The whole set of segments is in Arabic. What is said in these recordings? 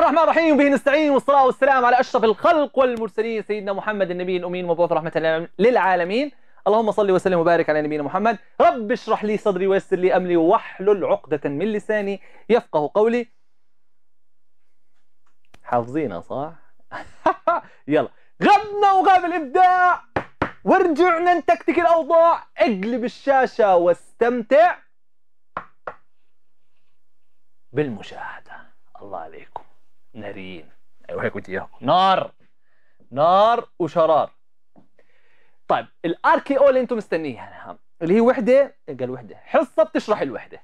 الرحمن الرحيم به نستعين والصلاة والسلام على أشرف الخلق والمرسلين سيدنا محمد النبي الأمين مبعوث رحمة للعالمين اللهم صل وسلم وبارك على نبينا محمد رب اشرح لي صدري ويسر لي أمري واحلل عقدة من لساني يفقه قولي حافظينها صح؟ يلا غبنا وغاب الإبداع ورجعنا نتكتك الأوضاع اقلب الشاشة واستمتع بالمشاهدة الله عليكم ناريين ايوه بدي اياهم نار نار وشرار طيب الاركي كي او اللي انتم مستنيها يعني، اللي هي وحده قال وحده حصه بتشرح الوحده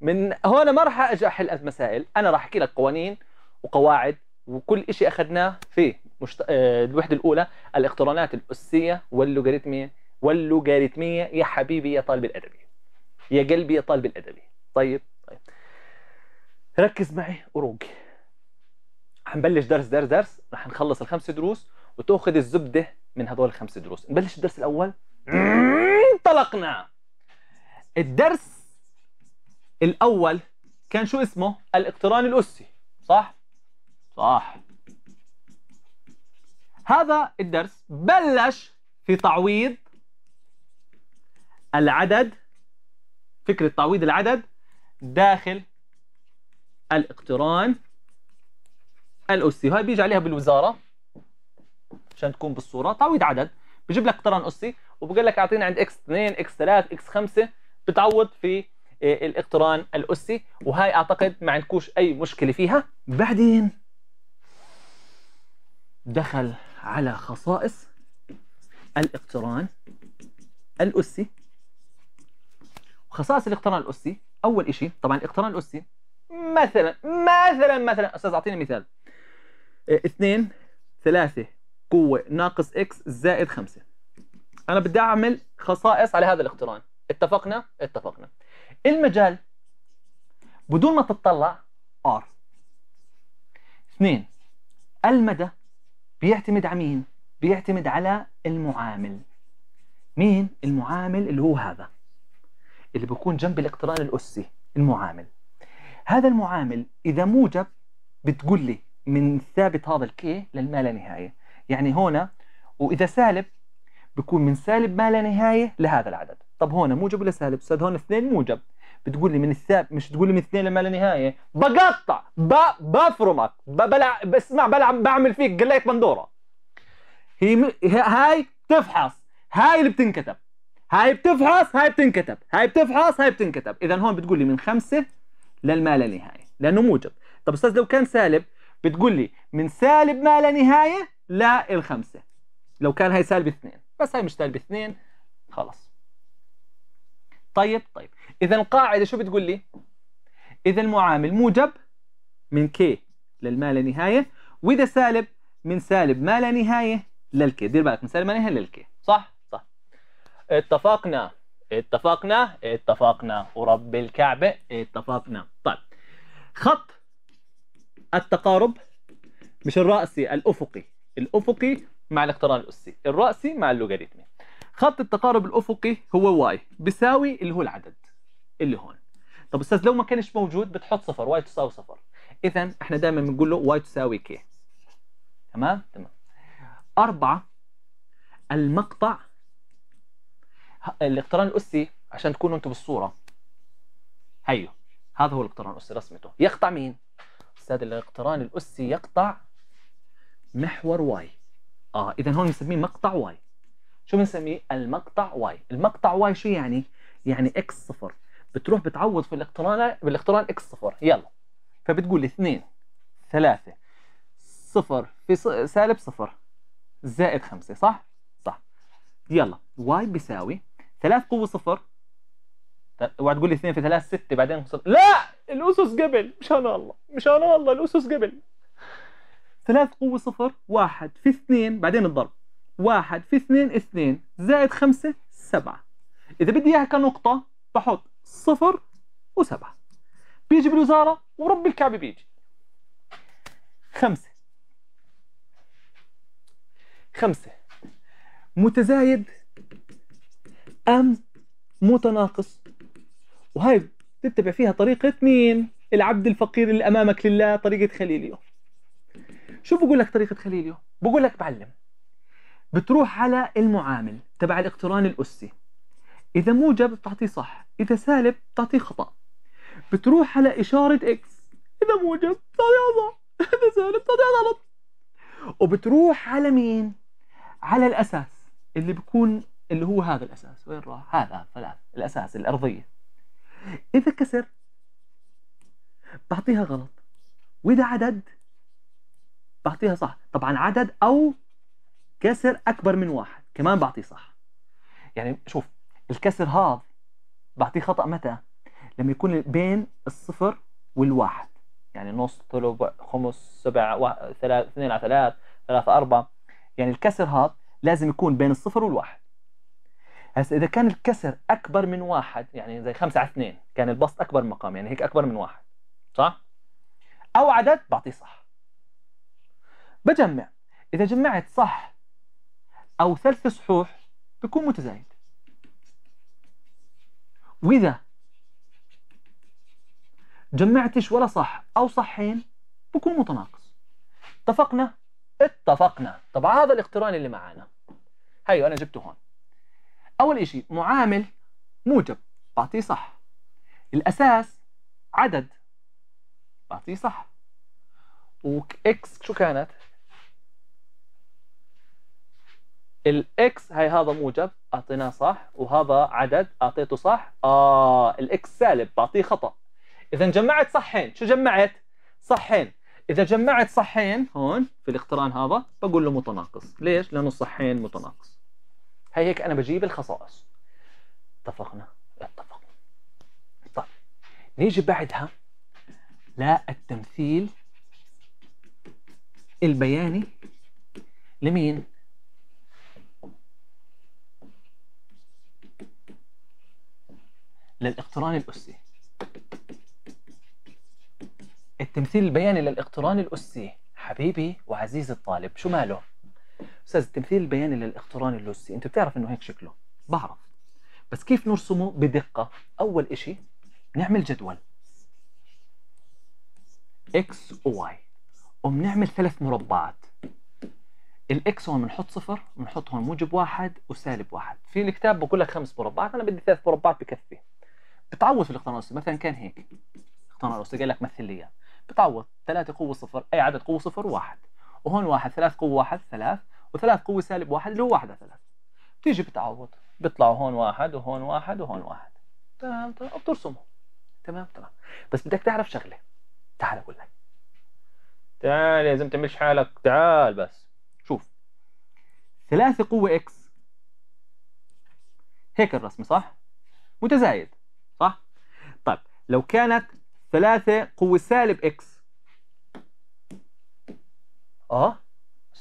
من هون ما راح اجي احل مسائل انا راح احكي لك قوانين وقواعد وكل شيء اخذناه في مشت... آه، الوحده الاولى الاقترانات الاسيه واللوغاريتميه واللوغاريتميه يا حبيبي يا طالب الادبي يا قلبي يا طالب الادبي طيب طيب ركز معي وروق حنبلش درس درس درس رح نخلص الخمس دروس وتاخذ الزبده من هدول الخمس دروس نبلش الدرس الاول انطلقنا الدرس الاول كان شو اسمه الاقتران الاسي صح صح هذا الدرس بلش في تعويض العدد فكرة تعويض العدد داخل الاقتران الاسي وهي بيجي عليها بالوزاره عشان تكون بالصوره تعويض عدد بجيب لك قطران اسي وبقول لك اعطيني عند اكس 2 اكس 3 اكس 5 بتعوض في آه، الاقتران الاسي وهاي اعتقد ما عندكوش اي مشكله فيها بعدين دخل على خصائص الاقتران الاسي وخصائص الاقتران الاسي اول شيء طبعا الاقتران الاسي مثلا مثلا مثلا استاذ اعطيني مثال 2 3 قوه ناقص اكس زائد 5 انا بدي اعمل خصائص على هذا الاقتران اتفقنا اتفقنا المجال بدون ما تتطلع ار اثنين المدى بيعتمد على مين بيعتمد على المعامل مين المعامل اللي هو هذا اللي بيكون جنب الاقتران الاسي المعامل هذا المعامل اذا موجب بتقول لي من ثابت هذا الكي للما لا نهاية يعني هنا وإذا سالب بكون من سالب ما لا نهاية لهذا العدد طب هنا موجب ولا سالب استاذ هون اثنين موجب بتقول لي من الثابت مش تقول لي من اثنين لما لا نهايه بقطع ب... بفرمك ببلع بسمع بلع... بعمل فيك قليت بندوره هي م... هاي بتفحص هاي اللي بتنكتب هاي بتفحص هاي بتنكتب هاي بتفحص هاي بتنكتب اذا هون بتقول لي من خمسه للما لا نهايه لانه موجب طب استاذ لو كان سالب بتقول لي من سالب ما لا نهايه للخمسه لو كان هاي سالب اثنين بس هاي مش سالب اثنين خلص طيب طيب اذا القاعده شو بتقول لي اذا المعامل موجب من كي للما لا نهايه واذا سالب من سالب ما لا نهايه للكي دير بالك من سالب ما لا نهايه للكي صح صح اتفقنا اتفقنا اتفقنا ورب الكعبه اتفقنا طيب خط التقارب مش الرأسي الأفقي الأفقي مع الاقتران الأسي الرأسي مع اللوغاريتمي خط التقارب الأفقي هو واي بيساوي اللي هو العدد اللي هون طب استاذ لو ما كانش موجود بتحط صفر واي تساوي صفر اذا احنا دايما بنقول له واي تساوي كي تمام تمام أربعة المقطع الاقتران الأسي عشان تكونوا انتم بالصورة هيو هذا هو الاقتران الأسي رسمته يقطع مين؟ استاذ الاقتران الاسي يقطع محور واي اه اذا هون بنسميه مقطع واي شو بنسميه المقطع واي المقطع واي شو يعني يعني اكس صفر بتروح بتعوض في الاقتران بالاقتران اكس صفر يلا فبتقول 2 3 صفر في سالب صفر زائد 5 صح صح يلا واي بيساوي 3 قوة صفر اوعى تقول لي اثنين في ثلاث ستة بعدين صد... لا الاسس قبل مشان الله مشان الله الاسس قبل ثلاث قوة صفر واحد في اثنين بعدين الضرب واحد في اثنين اثنين زائد خمسة سبعة إذا بدي إياها كنقطة بحط صفر وسبعة بيجي بالوزارة ورب الكعبة بيجي خمسة خمسة متزايد أم متناقص وهاي تتبع فيها طريقة مين؟ العبد الفقير اللي أمامك لله طريقة خليليو شو بقول لك طريقة خليليو؟ بقول لك معلم بتروح على المعامل تبع الاقتران الأسي إذا موجب بتعطيه صح إذا سالب بتعطيه خطأ بتروح على إشارة إكس إذا موجب بتعطيها صح إذا سالب بتعطيها غلط وبتروح على مين؟ على الأساس اللي بيكون اللي هو هذا الأساس وين راح؟ هذا الأساس الأرضية اذا كسر بعطيها غلط واذا عدد بعطيها صح طبعا عدد او كسر اكبر من واحد كمان بعطيه صح يعني شوف الكسر هذا بعطيه خطا متى لما يكون بين الصفر والواحد يعني نص ثلث خمس سبع ثلاث اثنين على ثلاث ثلاثة أربعة يعني الكسر هذا لازم يكون بين الصفر والواحد هسا اذا كان الكسر اكبر من واحد يعني زي 5 على 2 كان البسط اكبر مقام يعني هيك اكبر من واحد صح او عدد بعطيه صح بجمع اذا جمعت صح او ثلث صحوح بكون متزايد واذا جمعتش ولا صح او صحين بكون متناقص اتفقنا اتفقنا طب هذا الاقتران اللي معانا هيو انا جبته هون أول إشي معامل موجب بعطيه صح الأساس عدد بعطيه صح وإكس شو كانت؟ الإكس هاي هذا موجب أعطيناه صح وهذا عدد أعطيته صح آه الإكس سالب بعطيه خطأ إذا جمعت صحين شو جمعت؟ صحين إذا جمعت صحين هون في الاقتران هذا بقول له متناقص ليش؟ لأنه الصحين متناقص هي هيك انا بجيب الخصائص اتفقنا اتفقنا طيب نيجي بعدها للتمثيل البياني لمين للاقتران الأسي التمثيل البياني للاقتران الأسي حبيبي وعزيزي الطالب شو ماله استاذ التمثيل البياني للاقتران اللوسي انت بتعرف انه هيك شكله بعرف بس كيف نرسمه بدقه اول إشي نعمل جدول اكس وواي وبنعمل ثلاث مربعات الاكس هون بنحط صفر بنحط هون موجب واحد وسالب واحد في الكتاب بقول لك خمس مربعات انا بدي ثلاث مربعات بكفي بتعوض في الاقتران اللوسي مثلا كان هيك الاقتران اللوسي قال لك مثل لي اياه بتعوض ثلاثة قوة صفر أي عدد قوة صفر واحد وهون واحد ثلاث قوة واحد ثلاث وثلاث قوة سالب واحد اللي هو واحد على ثلاث بتيجي بتعوض بيطلعوا هون واحد وهون واحد وهون واحد تمام تمام وبترسمهم تمام تمام بس بدك تعرف شغلة تعال أقول لك تعال يا زلمة تعملش حالك تعال بس شوف ثلاثة قوة إكس هيك الرسم صح؟ متزايد صح؟ طيب لو كانت ثلاثة قوة سالب إكس اه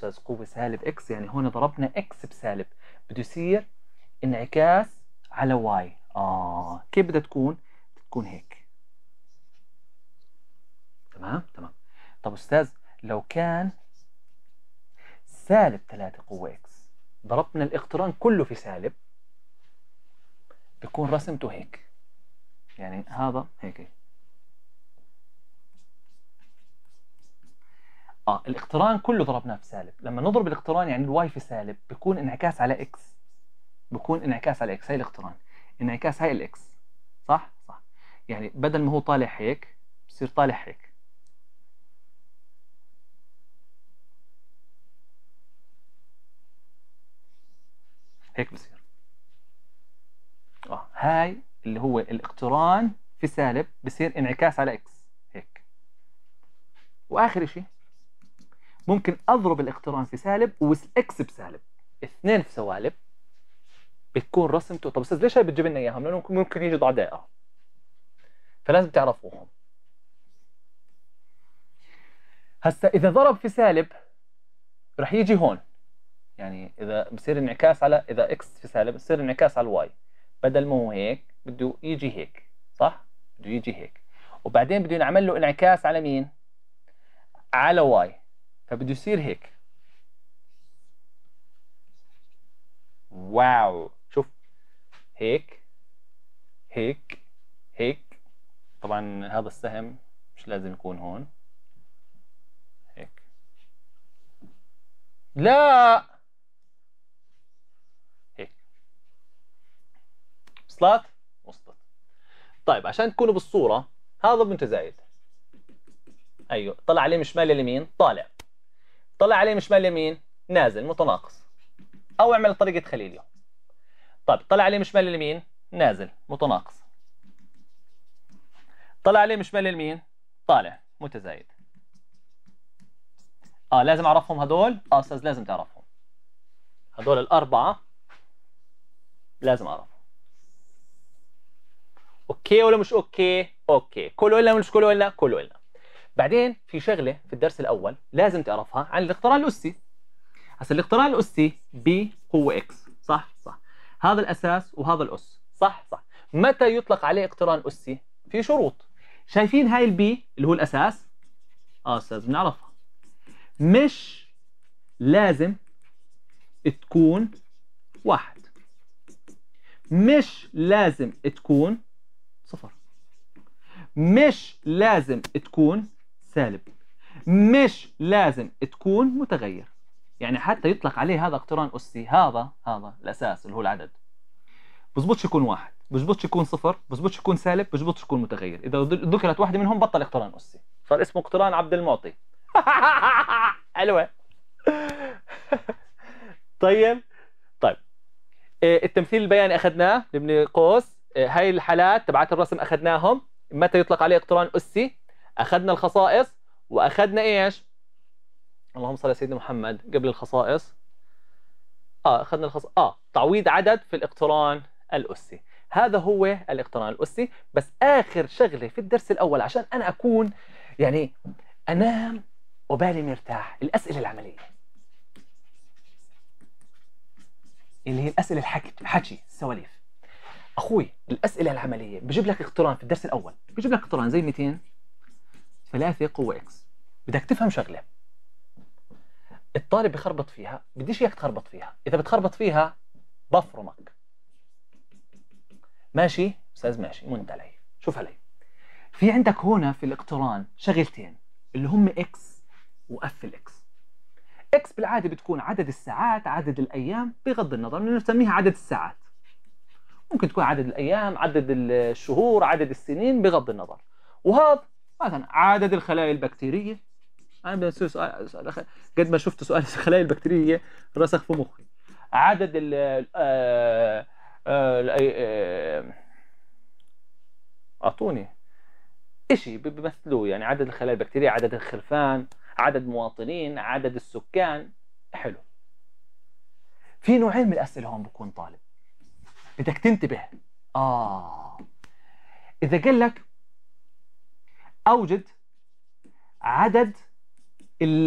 أستاذ قوة سالب إكس يعني هون ضربنا إكس بسالب بده يصير انعكاس على واي آه كيف بدها تكون؟ تكون هيك تمام؟ تمام طب أستاذ لو كان سالب 3 قوة إكس ضربنا الاقتران كله في سالب بكون رسمته هيك يعني هذا هيك اه الاقتران كله ضربناه في سالب لما نضرب الاقتران يعني الواي في سالب بيكون انعكاس على اكس بيكون انعكاس على اكس هاي الاقتران انعكاس هاي الاكس صح صح يعني بدل ما هو طالع هيك بصير طالع هيك هيك بصير اه هاي اللي هو الاقتران في سالب بصير انعكاس على اكس هيك واخر شيء ممكن اضرب الاقتران في سالب والاكس بسالب اثنين في سوالب بتكون رسمته طب استاذ ليش هي بتجيب لنا اياهم؟ لانه ممكن يجي ضعداء فلازم تعرفوهم هسا اذا ضرب في سالب رح يجي هون يعني اذا بصير انعكاس على اذا اكس في سالب بصير انعكاس على الواي بدل ما هو هيك بده يجي هيك صح بده يجي هيك وبعدين بده ينعمل له انعكاس على مين على واي فبده يصير هيك واو شوف هيك هيك هيك طبعا هذا السهم مش لازم يكون هون هيك لا هيك وصلت وصلت طيب عشان تكونوا بالصوره هذا متزايد ايوه طلع عليه من شمال لليمين طالع طلع عليه من شمال يمين نازل متناقص او اعمل طريقه خليليو طيب طلع عليه من شمال يمين نازل متناقص طلع عليه من شمال يمين طالع متزايد اه لازم اعرفهم هذول اه استاذ لازم تعرفهم هذول الاربعه لازم اعرفهم اوكي ولا مش اوكي اوكي كله ولا مش كله ولا كله ولا بعدين في شغله في الدرس الاول لازم تعرفها عن الاقتران الاسي هسه الاقتران الاسي هو اكس صح صح هذا الاساس وهذا الاس صح صح متى يطلق عليه اقتران اسي في شروط شايفين هاي البي اللي هو الاساس اه استاذ بنعرفها مش لازم تكون واحد مش لازم تكون صفر مش لازم تكون سالب مش لازم تكون متغير يعني حتى يطلق عليه هذا اقتران أسي هذا هذا الأساس اللي هو العدد بزبطش يكون واحد بزبطش يكون صفر بزبطش يكون سالب بزبطش يكون متغير إذا ذكرت واحدة منهم بطل اقتران أسي صار اسمه اقتران عبد المعطي حلوة طيب طيب آه، التمثيل البياني أخذناه لابن قوس آه، هاي الحالات تبعات الرسم أخذناهم متى يطلق عليه اقتران أسي اخذنا الخصائص واخذنا ايش اللهم صل على سيدنا محمد قبل الخصائص اه اخذنا الخص اه تعويض عدد في الاقتران الاسي هذا هو الاقتران الاسي بس اخر شغله في الدرس الاول عشان انا اكون يعني انام وبالي مرتاح الاسئله العمليه اللي هي الاسئله الحكي حكي السواليف اخوي الاسئله العمليه بجيب لك اقتران في الدرس الاول بجيب لك اقتران زي 200 3 قوة اكس بدك تفهم شغلة الطالب بخربط فيها بديش اياك تخربط فيها اذا بتخربط فيها بفرمك ماشي استاذ ماشي منت علي شوف علي في عندك هنا في الاقتران شغلتين اللي هم اكس واف الاكس اكس بالعاده بتكون عدد الساعات عدد الايام بغض النظر بنسميها عدد الساعات ممكن تكون عدد الايام عدد الشهور عدد السنين بغض النظر وهذا مثلا عدد الخلايا البكتيرية أنا بسوي سؤال, سؤال قد ما شفت سؤال الخلايا البكتيرية رسخ في مخي عدد ال آه، آه، آه، أعطوني شيء بيمثلوه يعني عدد الخلايا البكتيرية عدد الخرفان عدد مواطنين عدد السكان حلو في نوعين من الأسئلة هون بكون طالب بدك تنتبه آه إذا قال لك اوجد عدد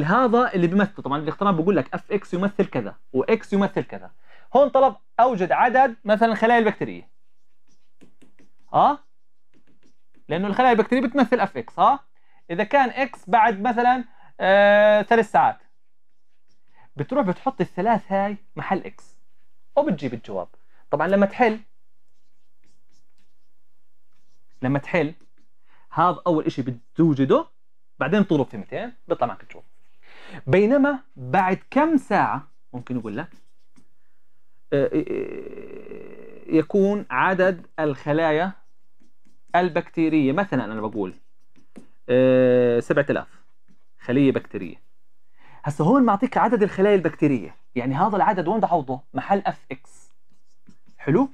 هذا اللي بيمثله طبعا الاختراع بيقول لك اف اكس يمثل كذا واكس يمثل كذا هون طلب اوجد عدد مثلا الخلايا البكتيريه اه لانه الخلايا البكتيريه بتمثل اف اكس اه اذا كان اكس بعد مثلا آه ثلاث ساعات بتروح بتحط الثلاث هاي محل اكس وبتجيب الجواب طبعا لما تحل لما تحل هذا اول شيء بتوجده بعدين طوله في 200 بيطلع معك تشوف بينما بعد كم ساعه ممكن يقول لك آه، آه، آه، يكون عدد الخلايا البكتيريه مثلا انا بقول 7000 خليه بكتيريه هسه هون معطيك عدد الخلايا البكتيريه يعني هذا العدد وين بدي محل اف اكس حلو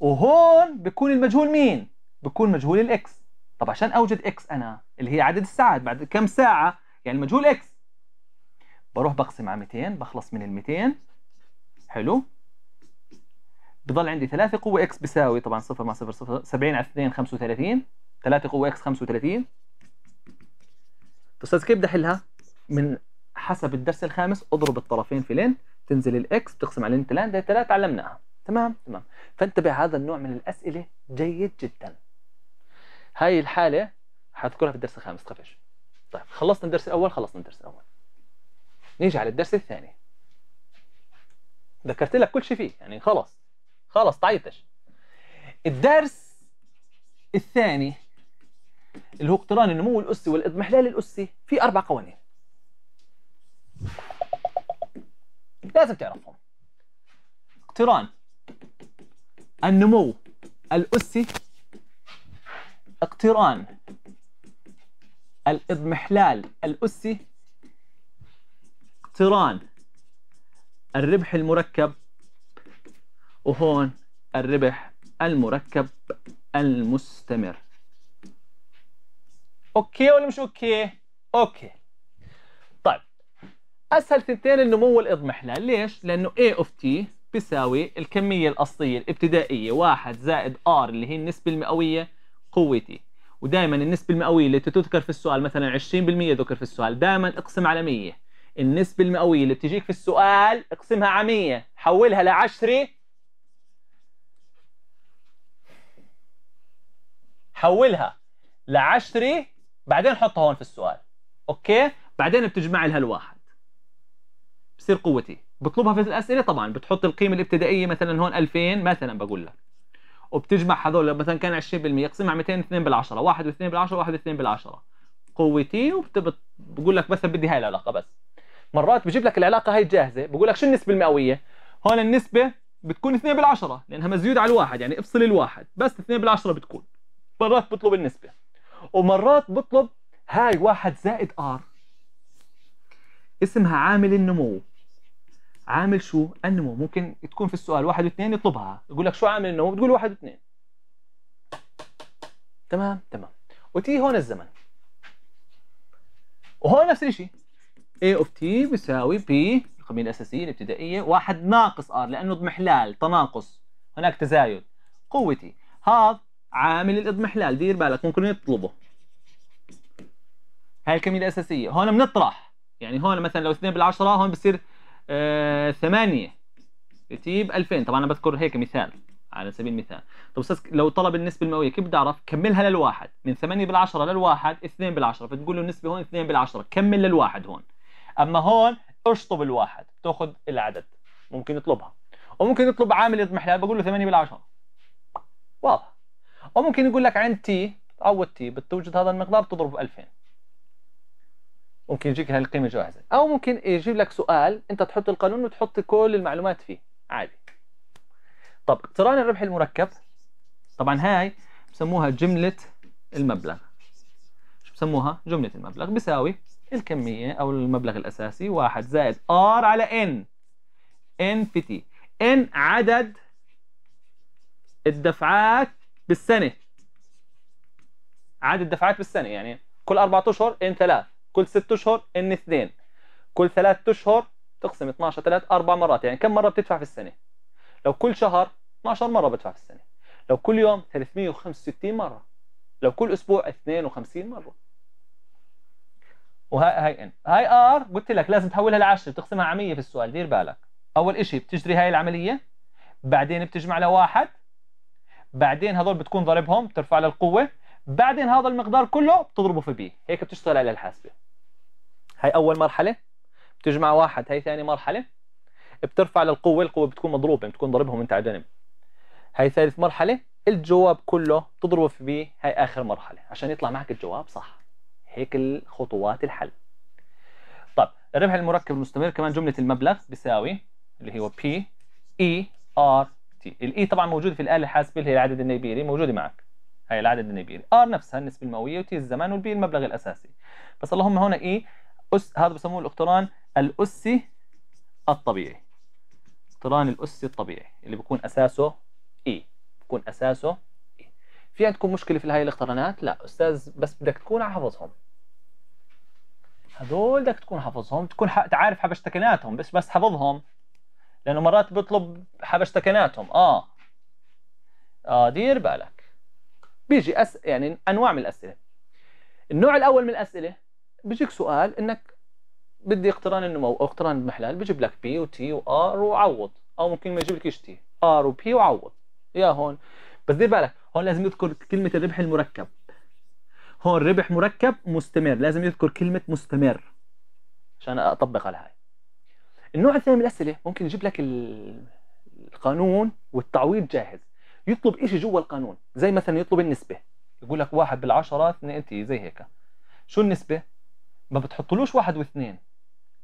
وهون بكون المجهول مين بكون مجهول الاكس طب عشان اوجد اكس انا اللي هي عدد الساعات بعد كم ساعه يعني المجهول اكس بروح بقسم على 200 بخلص من ال 200 حلو بضل عندي 3 قوة اكس بيساوي طبعا 0 مع 0 0 70 على 2 35 3 قوة اكس 35 استاذ كيف بدي احلها؟ من حسب الدرس الخامس اضرب الطرفين في لين تنزل الاكس بتقسم على لين 3 3 علمناها تمام تمام فانتبه هذا النوع من الاسئله جيد جدا هاي الحالة حذكرها في الدرس الخامس تخافش طيب خلصنا الدرس الأول خلصنا الدرس الأول نيجي على الدرس الثاني ذكرت لك كل شيء فيه يعني خلص خلص تعيطش الدرس الثاني اللي هو اقتران النمو الأسي والاضمحلال الأسي في أربع قوانين لازم تعرفهم اقتران النمو الأسي اقتران الاضمحلال الأسي اقتران الربح المركب وهون الربح المركب المستمر اوكي ولا مش اوكي اوكي طيب اسهل ثنتين النمو والاضمحلال ليش لانه A اوف T بيساوي الكميه الاصليه الابتدائيه 1 زائد R اللي هي النسبه المئويه قوتي ودائما النسبة المئوية اللي تذكر في السؤال مثلا 20% ذكر في السؤال دائما اقسم على 100 النسبة المئوية اللي بتجيك في السؤال اقسمها على 100 حولها ل 10 حولها ل 10 بعدين حطها هون في السؤال اوكي بعدين بتجمع لها الواحد بصير قوتي بطلبها في الاسئله طبعا بتحط القيمه الابتدائيه مثلا هون 2000 مثلا بقول لك وبتجمع هذول مثلا كان 20% اقسمها 200 2 بالعشرة 1 و2 بالعشرة 1 و2 بالعشرة قوة تي وبقول لك بس بدي هاي العلاقة بس مرات بجيب لك العلاقة هاي جاهزة بقول لك شو النسبة المئوية هون النسبة بتكون 2 بالعشرة لأنها مزيودة على الواحد يعني افصل الواحد بس 2 بالعشرة بتكون مرات بطلب النسبة ومرات بطلب هاي 1 زائد ار اسمها عامل النمو عامل شو النمو ممكن تكون في السؤال واحد واثنين يطلبها يقول لك شو عامل النمو بتقول واحد واثنين تمام تمام وتي هون الزمن وهون نفس الشيء A of T بيساوي P القضية الأساسية الابتدائية واحد ناقص R لأنه اضمحلال تناقص هناك تزايد قوتي هذا عامل الاضمحلال دير بالك ممكن يطلبه هاي الكمية الأساسية هون بنطرح يعني هون مثلا لو 2 بالعشرة هون بصير 8 تجيب 2000 طبعا انا بذكر هيك مثال على سبيل المثال طب استاذ لو طلب النسبه المئويه كيف بدي اعرف كملها للواحد من 8 بالعشره للواحد 2 بالعشره فتقول له النسبه هون 2 بالعشره كمل للواحد هون اما هون اشطب الواحد تاخذ العدد ممكن يطلبها وممكن يطلب عامل اضمحلال بقول له 8 بالعشره واضح وممكن يقول لك عند تي تعوض تي بتوجد هذا المقدار تضرب 2000 ممكن يجيك هاي القيمه جاهزه او ممكن يجيب لك سؤال انت تحط القانون وتحط كل المعلومات فيه عادي طب اقتران الربح المركب طبعا هاي بسموها جمله المبلغ شو بسموها جمله المبلغ بيساوي الكميه او المبلغ الاساسي واحد زائد ار على ان ان في تي ان عدد الدفعات بالسنه عدد الدفعات بالسنه يعني كل أربعة اشهر ان ثلاث كل 6 اشهر ان 2 كل 3 اشهر تقسم 12 3 اربع مرات يعني كم مره بتدفع في السنه لو كل شهر 12 مره بدفع في السنه لو كل يوم 365 مره لو كل اسبوع 52 مره وهي هاي ان هاي ار قلت لك لازم تحولها لعشرة بتقسمها على 100 في السؤال دير بالك اول شيء بتجري هاي العمليه بعدين بتجمع لواحد بعدين هذول بتكون ضربهم بترفع للقوه بعدين هذا المقدار كله بتضربه في بي هيك بتشتغل على الحاسبه هاي اول مرحله بتجمع واحد هاي ثاني مرحله بترفع للقوه القوه بتكون مضروبه بتكون ضربهم انت على جنب هاي ثالث مرحله الجواب كله بتضربه بي هاي اخر مرحله عشان يطلع معك الجواب صح هيك الخطوات الحل طب الربح المركب المستمر كمان جمله المبلغ بيساوي اللي هو بي اي ار تي الاي طبعا موجود في الاله الحاسبه اللي هي العدد النيبيري موجوده معك هاي العدد النيبيري ار نفسها النسبه المئويه وتي الزمان والبي المبلغ الاساسي بس اللهم هون اي e أس هذا بسموه الاقتران الأسي الطبيعي اقتران الأسي الطبيعي اللي بيكون أساسه إي بيكون أساسه إي في عندكم مشكلة في هاي الاقترانات؟ لا أستاذ بس بدك تكون حافظهم هذول بدك تكون حافظهم تكون عارف حبشتكناتهم بس بس حافظهم لأنه مرات بيطلب حبشتكناتهم آه آه دير بالك بيجي أس... يعني أنواع من الأسئلة النوع الأول من الأسئلة بيجيك سؤال انك بدي اقتران النمو او اقتران المحلال بجيب لك بي وتي وار وعوض او ممكن ما يجيب لك تي ار وبي وعوض يا هون بس دير بالك هون لازم يذكر كلمه الربح المركب هون ربح مركب مستمر لازم يذكر كلمه مستمر عشان اطبق على هاي النوع الثاني من الاسئله ممكن يجيب لك القانون والتعويض جاهز يطلب شيء جوا القانون زي مثلا يطلب النسبه يقول لك واحد بالعشرة اثنين تي زي هيك شو النسبه ما بتحطلوش واحد واثنين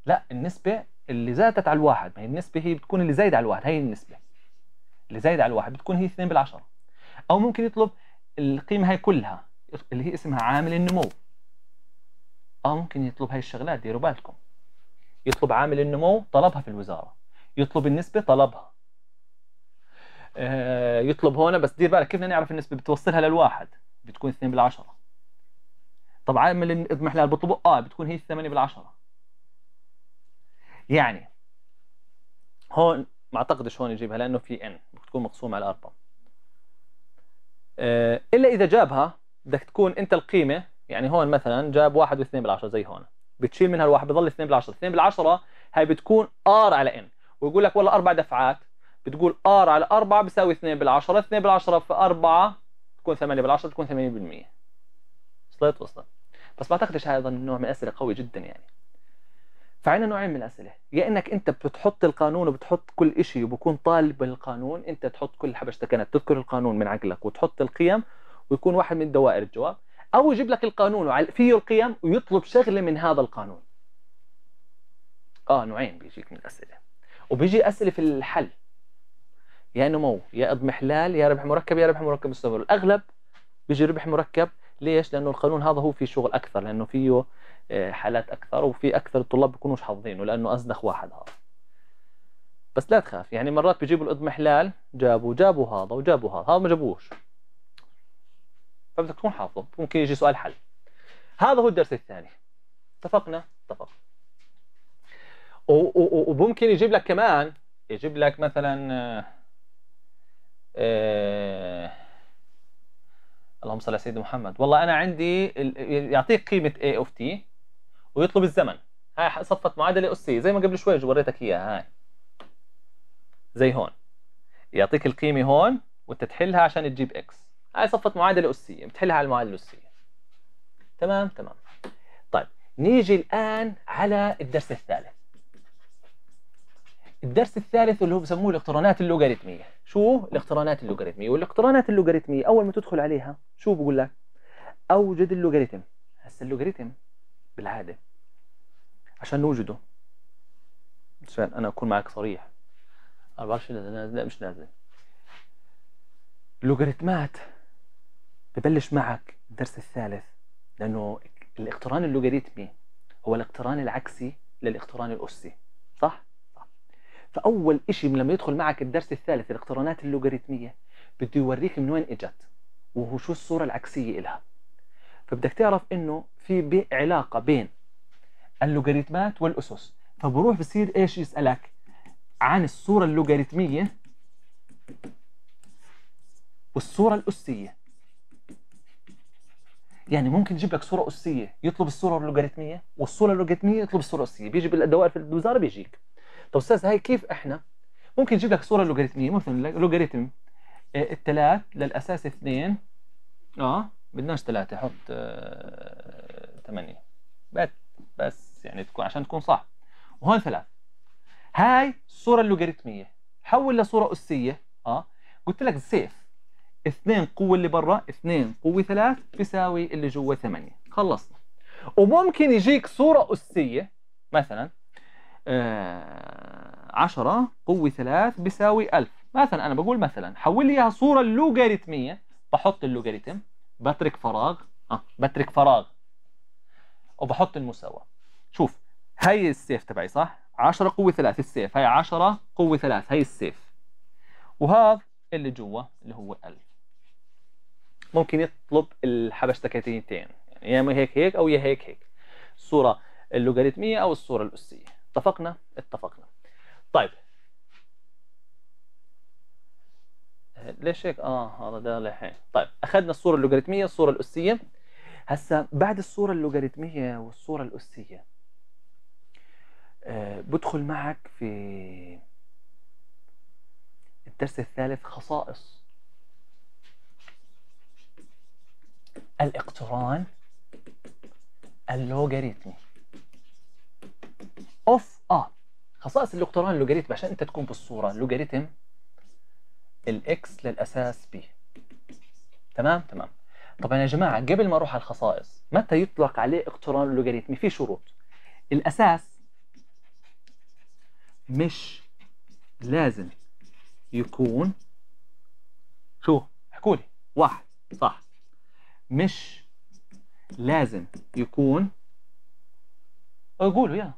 لا النسبه اللي زادت على الواحد ما هي النسبه هي بتكون اللي زايده على الواحد هي النسبه اللي زايده على الواحد بتكون هي 2 بالعشرة او ممكن يطلب القيمه هاي كلها اللي هي اسمها عامل النمو أو ممكن يطلب هاي الشغلات ديروا بالكم يطلب عامل النمو طلبها في الوزاره يطلب النسبه طلبها آه، يطلب هون بس دير بالك كيف بدنا نعرف النسبه بتوصلها للواحد بتكون 2 بالعشرة طب عامل الاضمحلال بالطبق اه بتكون هي 8 بالعشرة يعني هون ما اعتقدش هون يجيبها لانه في ان بتكون مقسومه على 4 آه، الا اذا جابها بدك تكون انت القيمه يعني هون مثلا جاب 1 و2 بالعشرة زي هون بتشيل منها الواحد بضل 2 بالعشرة 2 بالعشرة هي بتكون ار على ان ويقول لك والله اربع دفعات بتقول ار على 4 بيساوي 2 بالعشرة 2 بالعشرة في 4 تكون 8 بالعشرة تكون 80% وصلت وصلت بس ما اعتقدش هذا النوع من الاسئله قوي جدا يعني فعندنا نوعين من الاسئله يا انك انت بتحط القانون وبتحط كل شيء وبكون طالب بالقانون انت تحط كل حبشتك كانت تذكر القانون من عقلك وتحط القيم ويكون واحد من دوائر الجواب او يجيب لك القانون فيه القيم ويطلب شغله من هذا القانون اه نوعين بيجيك من الاسئله وبيجي اسئله في الحل يا نمو يا اضمحلال يا ربح مركب يا ربح مركب مستمر الاغلب بيجي ربح مركب ليش؟ لأنه القانون هذا هو في شغل أكثر لأنه فيه آه، حالات أكثر وفي أكثر الطلاب بيكونوش حافظينه لأنه أزنخ واحد هذا بس لا تخاف يعني مرات بيجيبوا الاضمحلال جابوا جابوا هذا وجابوا هذا هذا ما جابوش فبدك تكون حافظه ممكن يجي سؤال حل هذا هو الدرس الثاني اتفقنا اتفق وممكن يجيب لك كمان يجيب لك مثلا آه, آه، اللهم صل على سيدنا محمد والله انا عندي يعطيك قيمه A اوف T ويطلب الزمن هاي صفت معادله اسيه زي ما قبل شوي وريتك اياها هاي زي هون يعطيك القيمه هون وانت تحلها عشان تجيب اكس هاي صفت معادله اسيه بتحلها على المعادله الاسيه تمام تمام طيب نيجي الان على الدرس الثالث الدرس الثالث اللي هو بيسموه الاقترانات اللوغاريتميه شو الاقترانات اللوغاريتميه والاقترانات اللوغاريتميه اول ما تدخل عليها شو بقول لك اوجد اللوغاريتم هسه اللوغاريتم بالعاده عشان نوجده عشان انا اكون معك صريح 24 نازل لا مش نازل اللوغاريتمات ببلش معك الدرس الثالث لانه الاقتران اللوغاريتمي هو الاقتران العكسي للاقتران الاسي صح فاول شيء لما يدخل معك الدرس الثالث الاقترانات اللوغاريتميه بده يوريك من وين اجت وهو شو الصوره العكسيه لها فبدك تعرف انه في بي علاقه بين اللوغاريتمات والاسس فبروح بصير ايش يسالك عن الصوره اللوغاريتميه والصوره الاسيه يعني ممكن يجيب لك صوره اسيه يطلب الصوره اللوغاريتميه والصوره اللوغاريتميه يطلب الصوره الاسيه بيجي بالدوائر في الوزاره بيجيك طب استاذ هاي كيف احنا ممكن نجيب لك صوره لوغاريتميه مثلا لوغاريتم آه، الثلاث للاساس اثنين اه بدناش ثلاثه حط آه، ثمانيه بس بس يعني تكون عشان تكون صح وهون ثلاث هاي الصوره اللوغاريتميه حول لصوره اسيه اه قلت لك سيف اثنين قوة اللي برا اثنين قوة ثلاث بيساوي اللي جوا ثمانية خلصنا وممكن يجيك صورة أسية مثلا 10 قوة 3 بيساوي 1000 مثلا أنا بقول مثلا حول لي إياها صورة لوغاريتمية بحط اللوغاريتم بترك فراغ آه بترك فراغ وبحط المساواة شوف هي السيف تبعي صح 10 قوة 3 السيف هي 10 قوة 3 هي السيف وهذا اللي جوا اللي هو 1000 ممكن يطلب الحبشتكتينتين يعني يا هيك هيك أو يا هيك هيك الصورة اللوغاريتمية أو الصورة الأسية اتفقنا اتفقنا طيب ليش هيك اه هذا ده لحين طيب اخذنا الصوره اللوغاريتميه الصوره الاسيه هسه بعد الصوره اللوغاريتميه والصوره الاسيه أه بدخل معك في الدرس الثالث خصائص الاقتران اللوغاريتمي اوف ار خصائص الاقتران اللوغاريتم عشان انت تكون في الصوره الاكس للاساس بي تمام تمام طبعا يا جماعه قبل ما اروح على الخصائص متى يطلق عليه اقتران اللوغاريتمي في شروط الاساس مش لازم يكون شو احكوا لي واحد صح مش لازم يكون قولوا يلا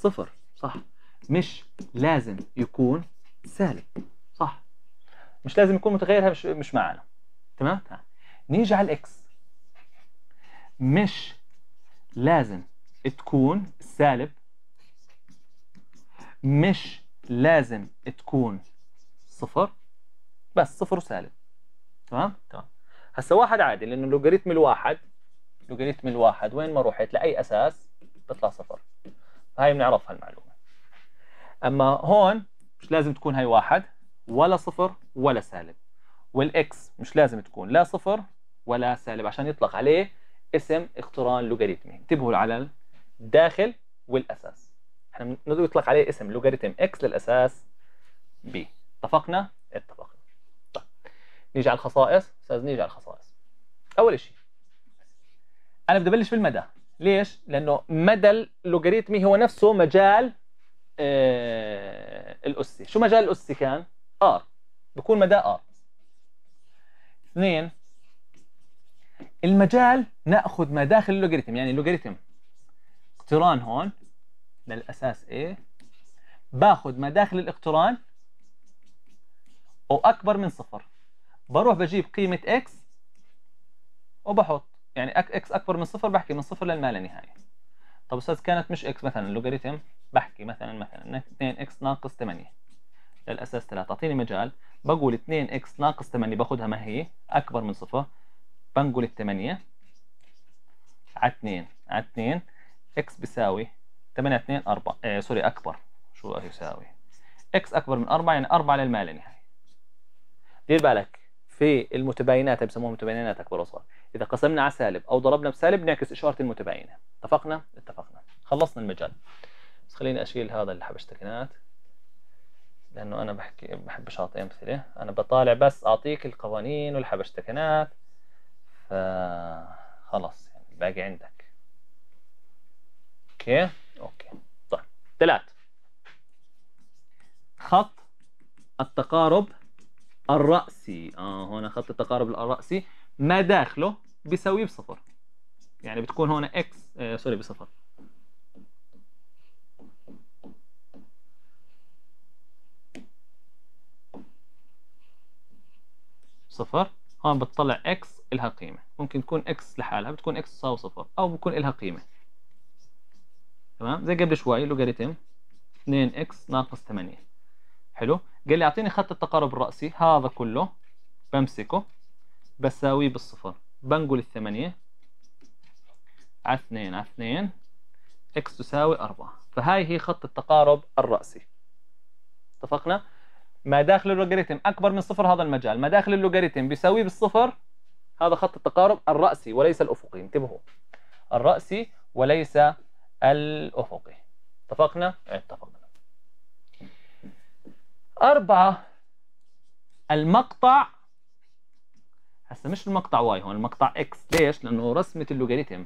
صفر صح مش لازم يكون سالب صح مش لازم يكون متغيرها مش مش معانا تمام نيجي على الاكس مش لازم تكون سالب مش لازم تكون صفر بس صفر وسالب تمام تمام هسا واحد عادي لانه لوغاريتم الواحد لوغاريتم الواحد وين ما روحت لاي اساس بيطلع صفر هاي بنعرفها المعلومه اما هون مش لازم تكون هاي واحد ولا صفر ولا سالب والاكس مش لازم تكون لا صفر ولا سالب عشان يطلق عليه اسم اقتران لوغاريتمي انتبهوا على الداخل والاساس احنا بنقدر يطلق عليه اسم لوغاريتم اكس للاساس بي اتفقنا اتفقنا طيب نيجي على الخصائص استاذ نيجي على الخصائص اول شيء انا بدي ابلش بالمدى ليش؟ لأنه مدى اللوغاريتمي هو نفسه مجال آه الأسي شو مجال الأسي كان؟ ار بكون مدى ار اثنين المجال ناخذ ما داخل اللوغاريتم يعني اللوغاريتم اقتران هون للاساس A باخذ ما داخل الاقتران وأكبر من صفر بروح بجيب قيمه x وبحط يعني اكس اكبر من صفر بحكي من صفر للما لا نهايه طب استاذ كانت مش اكس مثلا لوغاريتم بحكي مثلا مثلا 2 اكس ناقص 8 للاساس 3 تعطيني مجال بقول 2 اكس ناقص 8 باخذها ما هي اكبر من صفر بنقل 8 على 2 على 2 اكس بيساوي 8 على 2 4 آه سوري اكبر شو يساوي اكس اكبر من 4 يعني 4 للما لا نهايه دير بالك في المتباينات بيسموها متباينات أكبر وأصغر إذا قسمنا على سالب أو ضربنا بسالب نعكس إشارة المتباينة اتفقنا؟ اتفقنا خلصنا المجال بس خليني أشيل هذا اللي حبشتكنات لأنه أنا بحكي بحبش أعطي أمثلة أنا بطالع بس أعطيك القوانين والحبشتكنات خلص يعني الباقي عندك اوكي اوكي طيب ثلاث خط التقارب الرأسي اه هنا خط التقارب الرأسي ما داخله بيساويه بصفر يعني بتكون هنا اكس آه سوري بصفر صفر هون بتطلع اكس لها قيمة ممكن تكون اكس لحالها بتكون اكس تساوي صفر او بكون لها قيمة تمام زي قبل شوي لوغاريتم 2 اكس ناقص 8 حلو قال لي اعطيني خط التقارب الرأسي هذا كله بمسكه بساويه بالصفر بنقل الثمانية على اثنين على اثنين اكس تساوي أربعة فهاي هي خط التقارب الرأسي اتفقنا؟ ما داخل اللوغاريتم أكبر من صفر هذا المجال ما داخل اللوغاريتم بيساويه بالصفر هذا خط التقارب الرأسي وليس الأفقي انتبهوا الرأسي وليس الأفقي اتفقنا؟ اتفقنا أربعة المقطع هسا مش المقطع واي هون المقطع اكس ليش؟ لأنه رسمة اللوغاريتم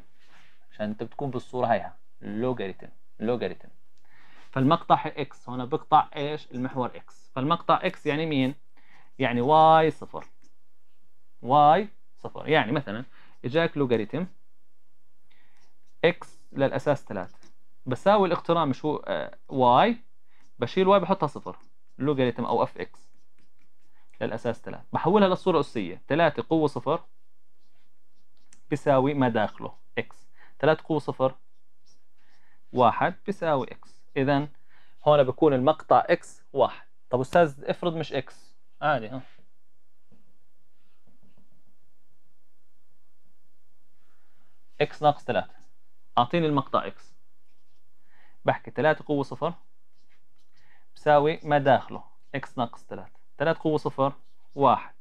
عشان أنت بتكون بالصورة هيها اللوغاريتم اللوغاريتم فالمقطع اكس هون بقطع ايش؟ المحور اكس فالمقطع اكس يعني مين؟ يعني واي صفر واي صفر يعني مثلا اجاك لوغاريتم اكس للأساس ثلاثة بساوي الاقتران شو آه، واي بشيل واي بحطها صفر لوغاريتم او اف اكس للاساس 3 بحولها للصوره الاسيه 3 قوه صفر بيساوي ما داخله اكس 3 قوه صفر 1 بيساوي اكس اذا هون بكون المقطع اكس 1 طب استاذ افرض مش اكس عادي ها اكس ناقص 3 اعطيني المقطع اكس بحكي 3 قوه صفر بتساوي ما داخله اكس ناقص 3 3 قوة 0 1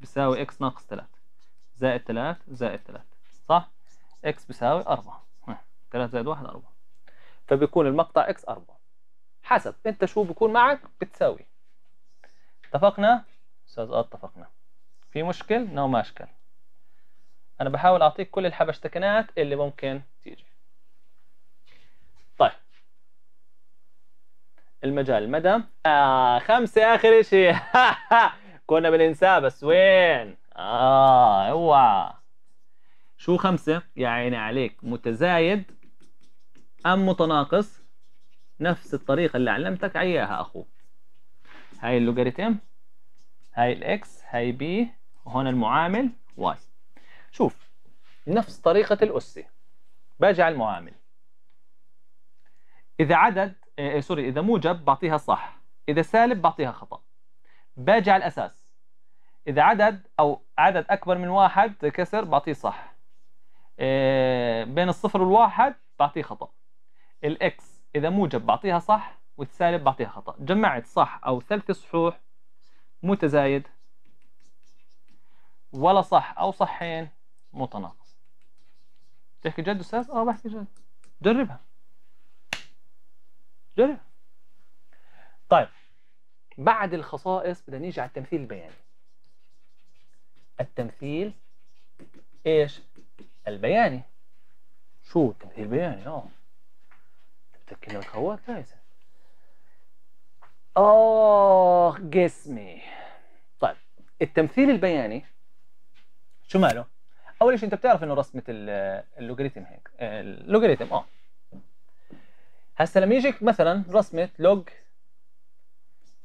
بيساوي x ناقص 3 زائد 3 زائد 3 صح؟ x بيساوي 4 3 زائد 1 4 فبيكون المقطع x 4 حسب انت شو بيكون معك بتساوي اتفقنا؟ استاذ اه اتفقنا في مشكل؟ نو no, ما اشكال انا بحاول اعطيك كل الحبشتكنات اللي ممكن تيجي المجال مدى آه خمسة آخر شيء كنا بننساه بس وين آه هو شو خمسة يا عيني عليك متزايد أم متناقص نفس الطريقة اللي علمتك إياها أخوك هاي اللوغاريتم هاي الإكس هاي بي وهون المعامل واي شوف نفس طريقة الأسي باجي على المعامل إذا عدد إيه،, إيه سوري اذا موجب بعطيها صح اذا سالب بعطيها خطا باجي على الاساس اذا عدد او عدد اكبر من واحد كسر بعطيه صح إيه بين الصفر والواحد بعطيه خطا الاكس اذا موجب بعطيها صح والسالب بعطيها خطا جمعت صح او ثلث صحوح متزايد ولا صح او صحين متناقص تحكي جد استاذ اه بحكي جد جربها دول طيب بعد الخصائص بدنا نيجي على التمثيل البياني التمثيل ايش البياني شو التمثيل البياني اه تتكلم هو كويس اه جسمي طيب التمثيل البياني شو ماله اول شيء انت بتعرف انه رسمه اللوغاريتم هيك اللوغاريتم اه هسه لما يجيك مثلا رسمه لوج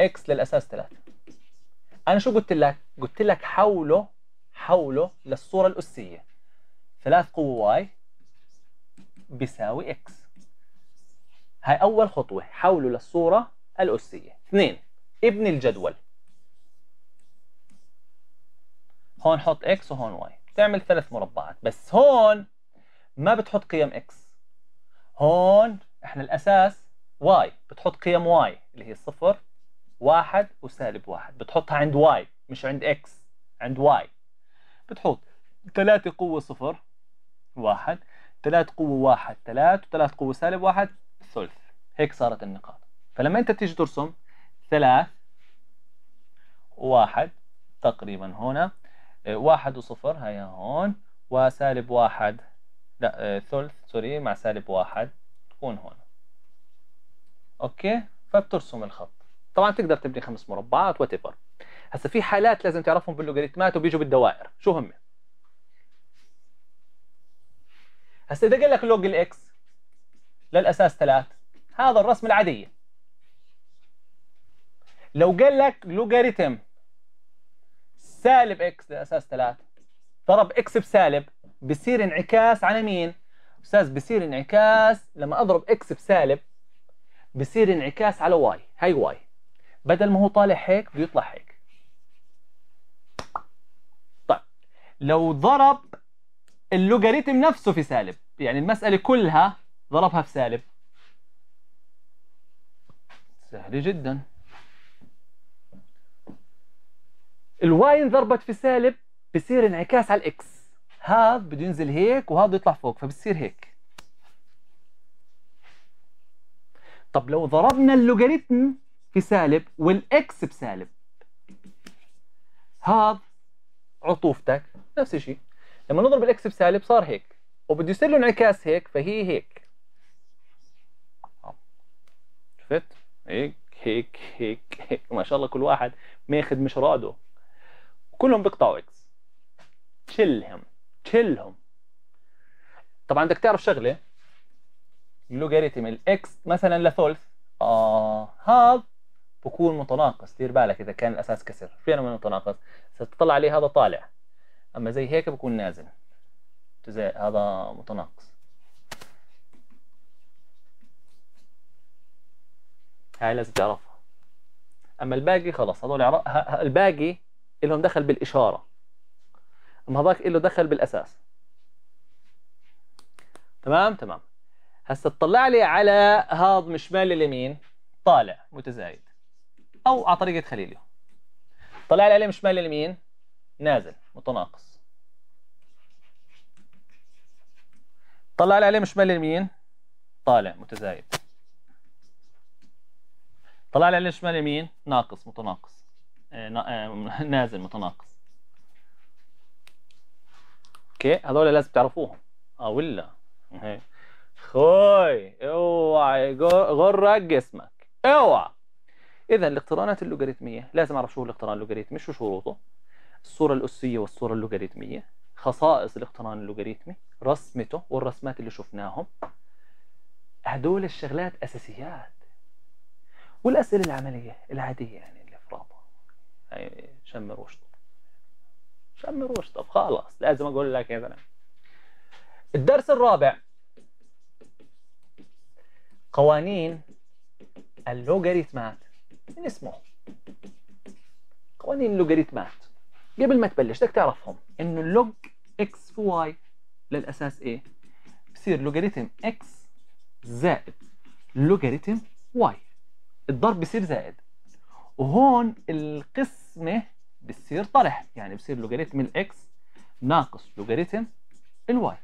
اكس للاساس 3 انا شو قلت لك؟ قلت لك حوله حوله للصوره الاسيه ثلاث قوه واي بيساوي اكس هاي اول خطوه حوله للصوره الاسيه اثنين ابن الجدول هون حط اكس وهون واي بتعمل ثلاث مربعات بس هون ما بتحط قيم اكس هون احنا الاساس واي بتحط قيم واي اللي هي صفر واحد وسالب واحد بتحطها عند واي مش عند اكس عند واي بتحط ثلاثة قوة صفر واحد ثلاثة قوة واحد ثلاثة وثلاثة قوة سالب واحد ثلث هيك صارت النقاط فلما انت تيجي ترسم ثلاث واحد تقريبا هنا آه، واحد وصفر هيا هون وسالب واحد لا آه، ثلث سوري مع سالب واحد هون هون اوكي فبترسم الخط طبعا تقدر تبني خمس مربعات وات ايفر هسا في حالات لازم تعرفهم باللوغاريتمات وبيجوا بالدوائر شو هم هسا اذا قال لك لوج الاكس للاساس 3 هذا الرسمه العاديه لو قال لك لوغاريتم سالب اكس للاساس 3 ضرب اكس بسالب بصير انعكاس على مين استاذ بصير انعكاس لما اضرب اكس بسالب بصير انعكاس على واي هاي واي بدل ما هو طالع هيك بده يطلع هيك طيب لو ضرب اللوغاريتم نفسه في سالب يعني المسألة كلها ضربها في سالب سهل جدا الواي انضربت في سالب بصير انعكاس على الاكس هذا بده ينزل هيك وهذا يطلع فوق فبتصير هيك طب لو ضربنا اللوغاريتم في سالب والاكس بسالب هذا عطوفتك نفس الشيء لما نضرب الاكس بسالب صار هيك وبده يصير له انعكاس هيك فهي هيك شفت هيك هيك هيك هيك ما شاء الله كل واحد ماخذ مشراده كلهم بيقطعوا اكس شلهم كلهم طبعا بدك تعرف شغله لوغاريتم الاكس مثلا لثلث اه هذا بكون متناقص دير بالك اذا كان الاساس كسر فين من متناقص ستطلع عليه هذا طالع اما زي هيك بكون نازل هذا متناقص هاي لازم تعرفها اما الباقي خلص هذول الباقي لهم دخل بالاشاره ما هذاك له دخل بالاساس تمام تمام هسه تطلع لي على هذا من شمال اليمين طالع متزايد او على طريقه خليليو طلع لي عليه من شمال اليمين نازل متناقص طلع لي عليه من شمال اليمين طالع متزايد طلع لي عليه شمال يمين ناقص متناقص آه، آه، نازل متناقص اوكي هذول لازم تعرفوهم اه ولا خوي اوعى يغرك جسمك اوعى اذا الاقترانات اللوغاريتميه لازم اعرف شو هو الاقتران اللوغاريتمي شو شروطه الصوره الاسيه والصوره اللوغاريتميه خصائص الاقتران اللوغاريتمي رسمته والرسمات اللي شفناهم هدول الشغلات اساسيات والاسئله العمليه العاديه يعني اللي في يعني شمر واشطب شمروش طب خلاص لازم اقول لك يا زلمه الدرس الرابع قوانين اللوغاريتمات من اسمه قوانين اللوغاريتمات قبل ما تبلش بدك تعرفهم انه اللوج اكس في واي للاساس ايه بصير لوغاريتم اكس زائد لوغاريتم واي الضرب بصير زائد وهون القسمه بتصير طرح يعني بصير لوغاريتم الاكس ناقص لوغاريتم الواي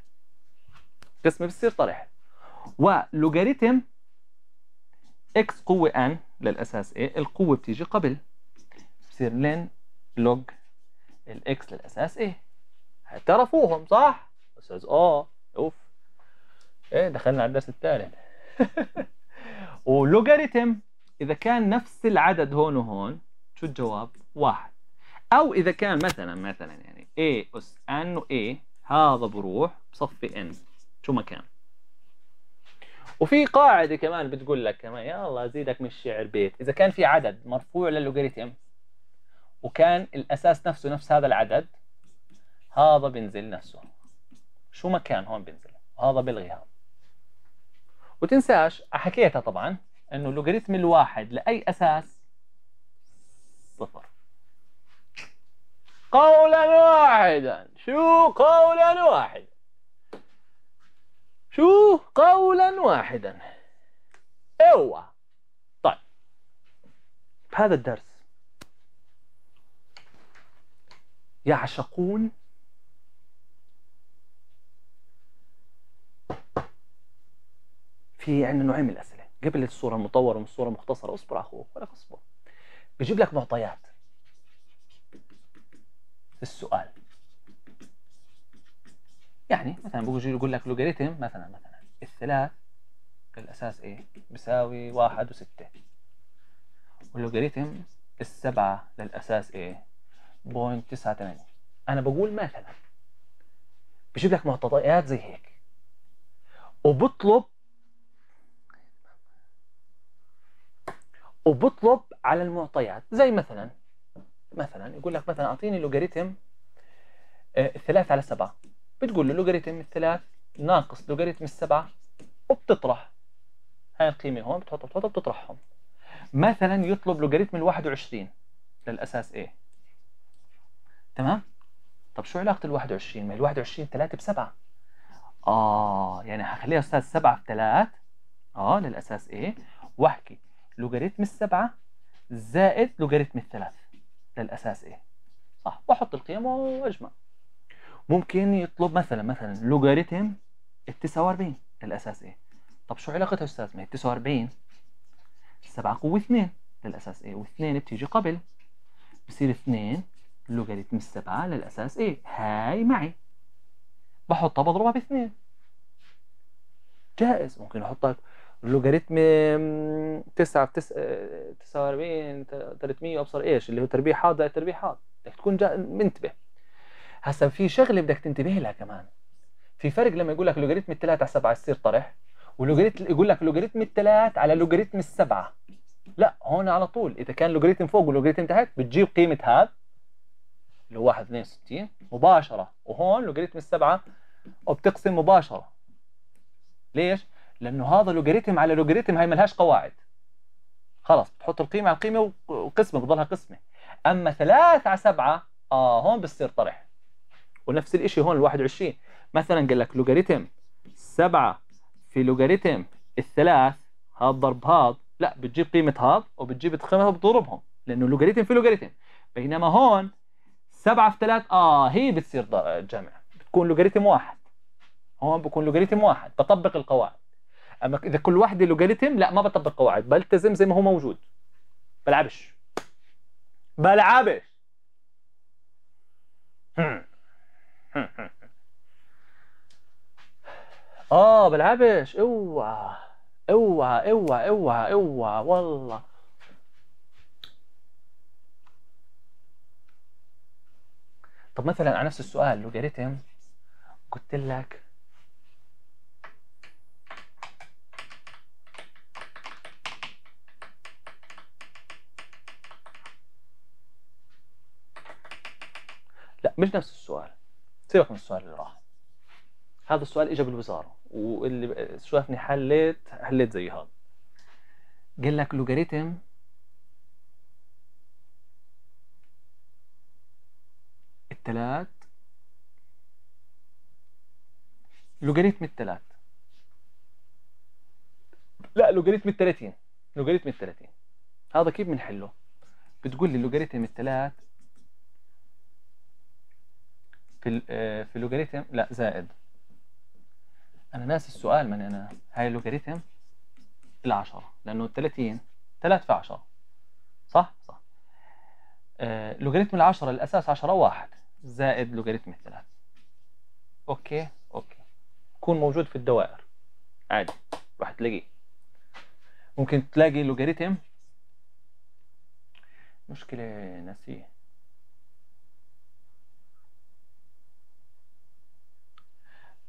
قسمة بتصير طرح ولوغاريتم اكس قوة ان للأساس ايه القوة بتيجي قبل بصير لين لوج الاكس للأساس ايه اعترفوهم صح؟ أستاذ اه اوف ايه دخلنا على الدرس الثالث ولوغاريتم إذا كان نفس العدد هون وهون شو الجواب؟ واحد او اذا كان مثلا مثلا يعني A اس ان A هذا بروح بصفي ان شو ما كان وفي قاعدة كمان بتقول لك كمان يا الله زيدك من الشعر بيت إذا كان في عدد مرفوع للوغاريتم وكان الأساس نفسه نفس هذا العدد هذا بنزل نفسه شو ما كان هون بنزل هذا بلغي هذا وتنساش حكيتها طبعا انه لوغاريتم الواحد لاي اساس صفر قولا واحدا شو قولا واحدا شو قولا واحدا اوعى ايوه. طيب في هذا الدرس يعشقون في عندنا نوعين من الاسئله قبل الصوره المطوره من الصوره المختصره اصبر اخوك ولا اصبر بيجيب لك معطيات السؤال يعني مثلا بيجي يقول لك لوغاريتم مثلا مثلا الثلاث الأساس إيه؟ بيساوي واحد وستة واللوغاريتم السبعة للأساس إيه؟ بوينت تسعة تمانية أنا بقول مثلا بجيب لك معطيات زي هيك وبطلب وبطلب على المعطيات زي مثلا مثلا يقول لك مثلا اعطيني لوغاريتم آه، الثلاث على سبعة بتقول له لوغاريتم الثلاث ناقص لوغاريتم السبعة وبتطرح هاي القيمة هون بتحط بتحطها بتطرحهم مثلا يطلب لوغاريتم ال 21 للأساس ايه تمام؟ طب شو علاقة ال 21 ما ال 21 3 ب 7 آه يعني هخليها أستاذ 7 في 3 آه للأساس ايه واحكي لوغاريتم السبعة زائد لوغاريتم الثلاث للأساس إيه صح بحط القيم وأجمع ممكن يطلب مثلا مثلا لوغاريتم ال 49 للأساس إيه طب شو علاقتها يا أستاذ ما هي 49 7 قوة 2 للأساس إيه و2 بتيجي قبل بصير 2 لوغاريتم السبعة للأساس إيه هاي معي بحطها بضربها باثنين جائز ممكن احطها لوغاريتم 9 49 300 ابصر ايش اللي هو تربيح حاد زائد تربيع حاد بدك تكون منتبه هسا في شغله بدك تنتبه لها كمان في فرق لما يقول لك لوغاريتم 3 على 7 يصير طرح ولوغاريتم يقول لك لوغاريتم 3 على لوغاريتم السبعه لا هون على طول اذا كان لوغاريتم فوق ولوغاريتم تحت بتجيب قيمه هذا اللي هو 1 60 مباشره وهون لوغاريتم السبعه وبتقسم مباشره ليش؟ لانه هذا لوغاريتم على هي هاي ملهاش قواعد خلص بتحط القيمه على القيمه وقسمه بتضلها قسمه اما 3 على 7 اه هون بصير طرح ونفس الشيء هون ال 21 مثلا قال لك لوغاريتم 7 في لوغاريتم الثلاث هاد ضرب هاد لا بتجيب قيمه هاد وبتجيب قيمه وبتضربهم لانه لوغاريتم في لوغاريتم بينما هون 7 في 3 اه هي بتصير جمع بتكون لوغاريتم واحد هون بكون لوغاريتم واحد بطبق القواعد اما اذا كل واحد لوجاريتم لا ما بطبق قواعد بلتزم زي ما هو موجود بلعبش بلعبش اه بلعبش اوعى اوعى اوعى اوعى اوعى والله طب مثلا على نفس السؤال لوجاريتم قلت لك مش نفس السؤال سيبك من السؤال اللي راح هذا السؤال اجى بالوزاره واللي شافني حليت حليت زي هذا قال لك لوغاريتم الثلاث لوغاريتم الثلاث لا لوغاريتم ال 30 لوغاريتم ال 30 هذا كيف بنحله؟ بتقول لي لوغاريتم الثلاث في آه، في لوجاريتم لا زائد انا ناسي السؤال من انا هاي لوجاريتم ال10 لانه 30 3 في 10 صح صح آه لوغاريتم 10 الاساس 10 1 زائد لوغاريتم 3 اوكي اوكي يكون موجود في الدوائر عادي راح تلاقيه ممكن تلاقي لوغاريتم مشكلة نسيه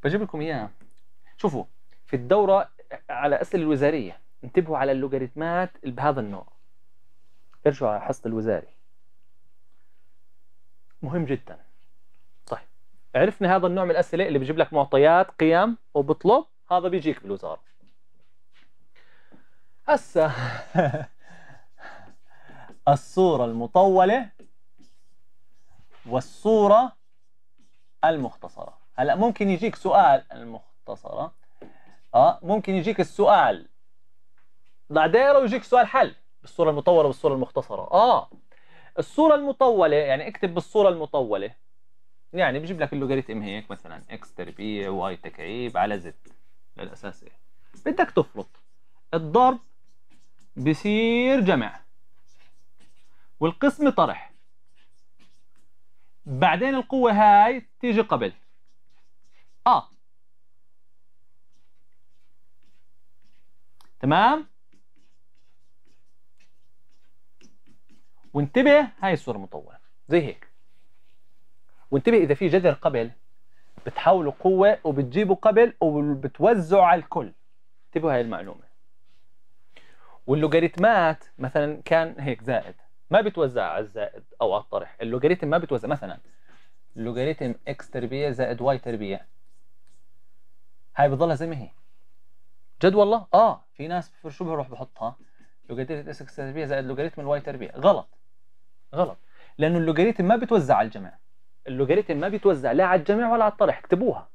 بجيب لكم اياها شوفوا في الدورة على أسئلة الوزارية انتبهوا على اللوغاريتمات بهذا النوع ارجعوا على حصة الوزاري مهم جدا طيب عرفنا هذا النوع من الأسئلة اللي بجيب لك معطيات قيم وبطلب هذا بيجيك بالوزارة هسه الصورة المطولة والصورة المختصرة هلا ممكن يجيك سؤال المختصره اه ممكن يجيك السؤال ضع دايره ويجيك سؤال حل بالصوره المطوله والصوره المختصره اه الصوره المطوله يعني اكتب بالصوره المطوله يعني بجيب لك اللوغاريتم هيك مثلا اكس تربيع واي تكعيب على زد للاساس ايه بدك تفرض الضرب بصير جمع والقسم طرح بعدين القوة هاي تيجي قبل اه تمام وانتبه هاي الصوره مطوله زي هيك وانتبه اذا في جذر قبل بتحولوا قوه وبتجيبوا قبل وبتوزعوا على الكل انتبهوا هاي المعلومه واللوغاريتمات مثلا كان هيك زائد ما بتوزع على الزائد او على الطرح اللوغاريتم ما بتوزع مثلا لوغاريتم اكس تربيع زائد واي تربيع هاي بتضلها زي ما هي جد والله اه في ناس في بروح بحطها لوغاريتم اس اكس تربيع زائد لوغاريتم الواي تربيع غلط غلط لانه اللوغاريتم ما بتوزع على الجميع اللوغاريتم ما بيتوزع لا على الجميع ولا على الطرح اكتبوها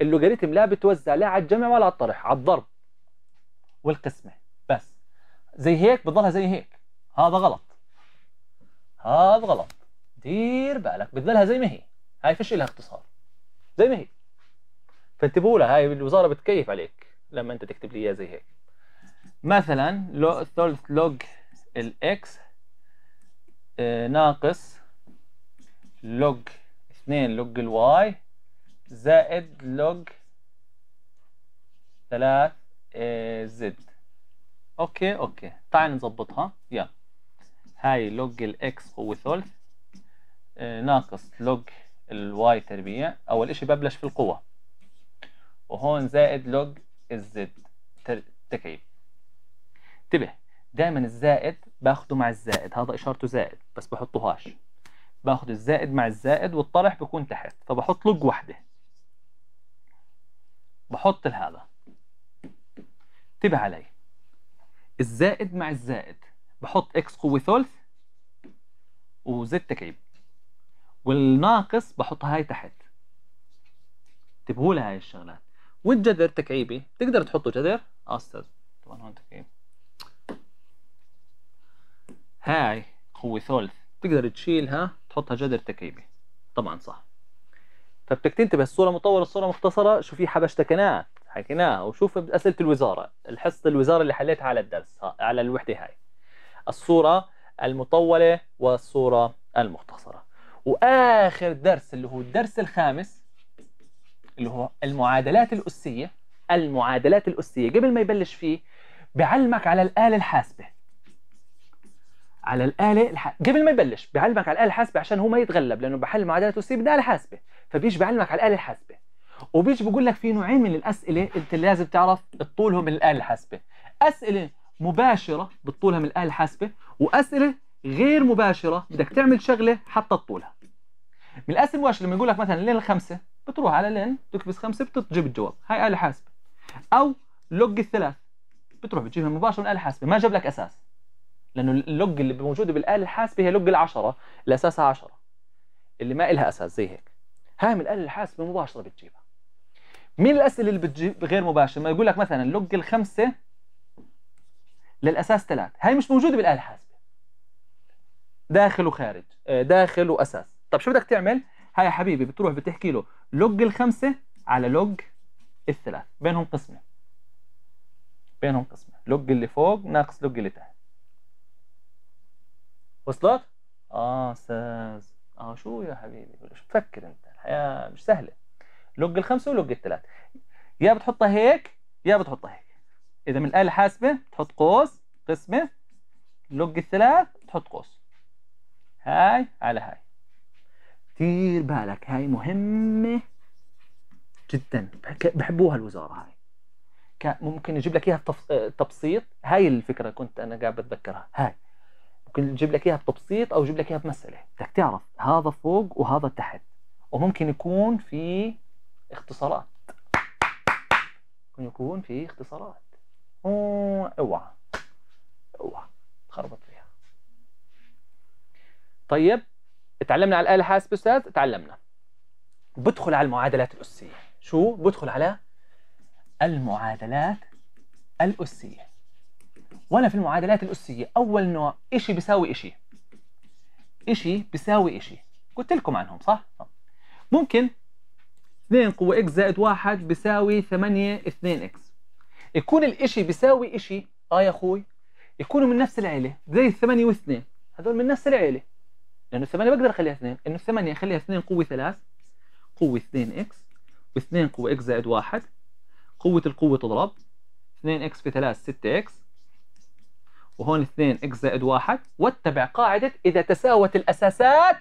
اللوغاريتم لا بتوزع لا على الجمع ولا على الطرح على الضرب والقسمه بس زي هيك بتضلها زي هيك هذا غلط هذا غلط دير بالك بتضلها زي ما هي هاي فيش لها اختصار زي ما هي فانتبهوا لها هاي الوزاره بتكيف عليك لما انت تكتب لي اياها زي هيك مثلا لو ثلث لوج الاكس آه، ناقص لوج 2 لوج الواي زائد لوج 3 زد آه، اوكي اوكي تعال نظبطها يلا هاي لوج الاكس قوة ثلث آه، ناقص لوج الواي تربيع اول اشي ببلش في القوة وهون زائد لوج الزد تكعيب انتبه دائما الزائد باخده مع الزائد هذا اشارته زائد بس بحطهاش باخد الزائد مع الزائد والطرح بكون تحت فبحط لوج وحده بحط هذا انتبه علي الزائد مع الزائد بحط اكس قوة ثلث وزد تكعيب والناقص بحط هاي تحت انتبهوا لهي الشغلات والجذر تكعيبي تقدر تحطوا جذر استاذ طبعا هون تكعيب هاي قوة ثلث تقدر تشيلها تحطها جذر تكعيبي طبعا صح فبدك تنتبه الصورة مطولة الصورة مختصرة شو في حبشتكنات حكيناها وشوف أسئلة الوزارة الحصة الوزارة اللي حليتها على الدرس على الوحدة هاي الصورة المطولة والصورة المختصرة وآخر درس اللي هو الدرس الخامس اللي هو المعادلات الأسية المعادلات الأسية قبل ما يبلش فيه بعلمك على الآلة الحاسبة على الآلة الح... قبل ما يبلش بعلمك على الآلة الحاسبة عشان هو ما يتغلب لأنه بحل معادلات أسية بدي آلة حاسبة فبيجي بعلمك على الآلة الحاسبة وبيجي بقول لك في نوعين من الأسئلة أنت لازم تعرف طولهم من الآلة الحاسبة أسئلة مباشرة بتطولها من الآلة الحاسبة وأسئلة غير مباشرة بدك تعمل شغلة حتى تطولها من الأسئلة المباشرة لما يقول لك مثلا لين الخمسة بتروح على لين تكبس خمسه بتجيب الجواب هاي اله حاسبه او لوج الثلاث بتروح بتجيبها مباشره من اله حاسبه ما جاب لك اساس لانه اللوج اللي موجوده بالاله الحاسبه هي لوج العشره اللي اساسها 10 اللي ما لها اساس زي هيك هاي من الاله الحاسبه مباشره بتجيبها مين الاسئله اللي بتجيب غير مباشر ما يقول لك مثلا لوج الخمسه للاساس ثلاث هاي مش موجوده بالاله الحاسبه داخل وخارج آه، داخل واساس طب شو بدك تعمل هاي يا حبيبي بتروح بتحكي له لوج الخمسه على لوج الثلاث بينهم قسمه بينهم قسمه لوج اللي فوق ناقص لوج اللي تحت وصلت؟ اه استاذ اه شو يا حبيبي شو تفكر انت الحياه مش سهله لوج الخمسه ولوج الثلاث يا بتحطها هيك يا بتحطها هيك اذا من الاله الحاسبه بتحط قوس قسمه لوج الثلاث بتحط قوس هاي على هاي دير بالك هاي مهمة جدا بحبوها الوزارة هاي ممكن يجيب لك اياها بتبسيط هاي الفكرة كنت انا قاعد بتذكرها هاي ممكن يجيب لك اياها بتبسيط او يجيب لك اياها بمسألة بدك تعرف هذا فوق وهذا تحت وممكن يكون في اختصارات ممكن يكون في اختصارات اوعى اوعى اوعى تخربط فيها طيب تعلمنا على الآلة الحاسبة أستاذ تعلمنا بدخل على المعادلات الأسية شو؟ بدخل على المعادلات الأسية وأنا في المعادلات الأسية أول نوع شيء بيساوي شيء شيء بيساوي شيء قلت لكم عنهم صح؟ ممكن 2 قوة إكس زائد 1 بيساوي 8 2 إكس يكون الإشي بيساوي إشي آه يا أخوي يكونوا من نفس العيلة زي الثمانية واثنين هذول من نفس العيلة لانه الثمانية بقدر اخليها اثنين انه الثمانية اخليها اثنين قوة ثلاث قوة اثنين اكس واثنين قوة اكس زائد واحد قوة القوة تضرب اثنين اكس في ثلاث ستة اكس وهون اثنين اكس زائد واحد واتبع قاعدة اذا تساوت الاساسات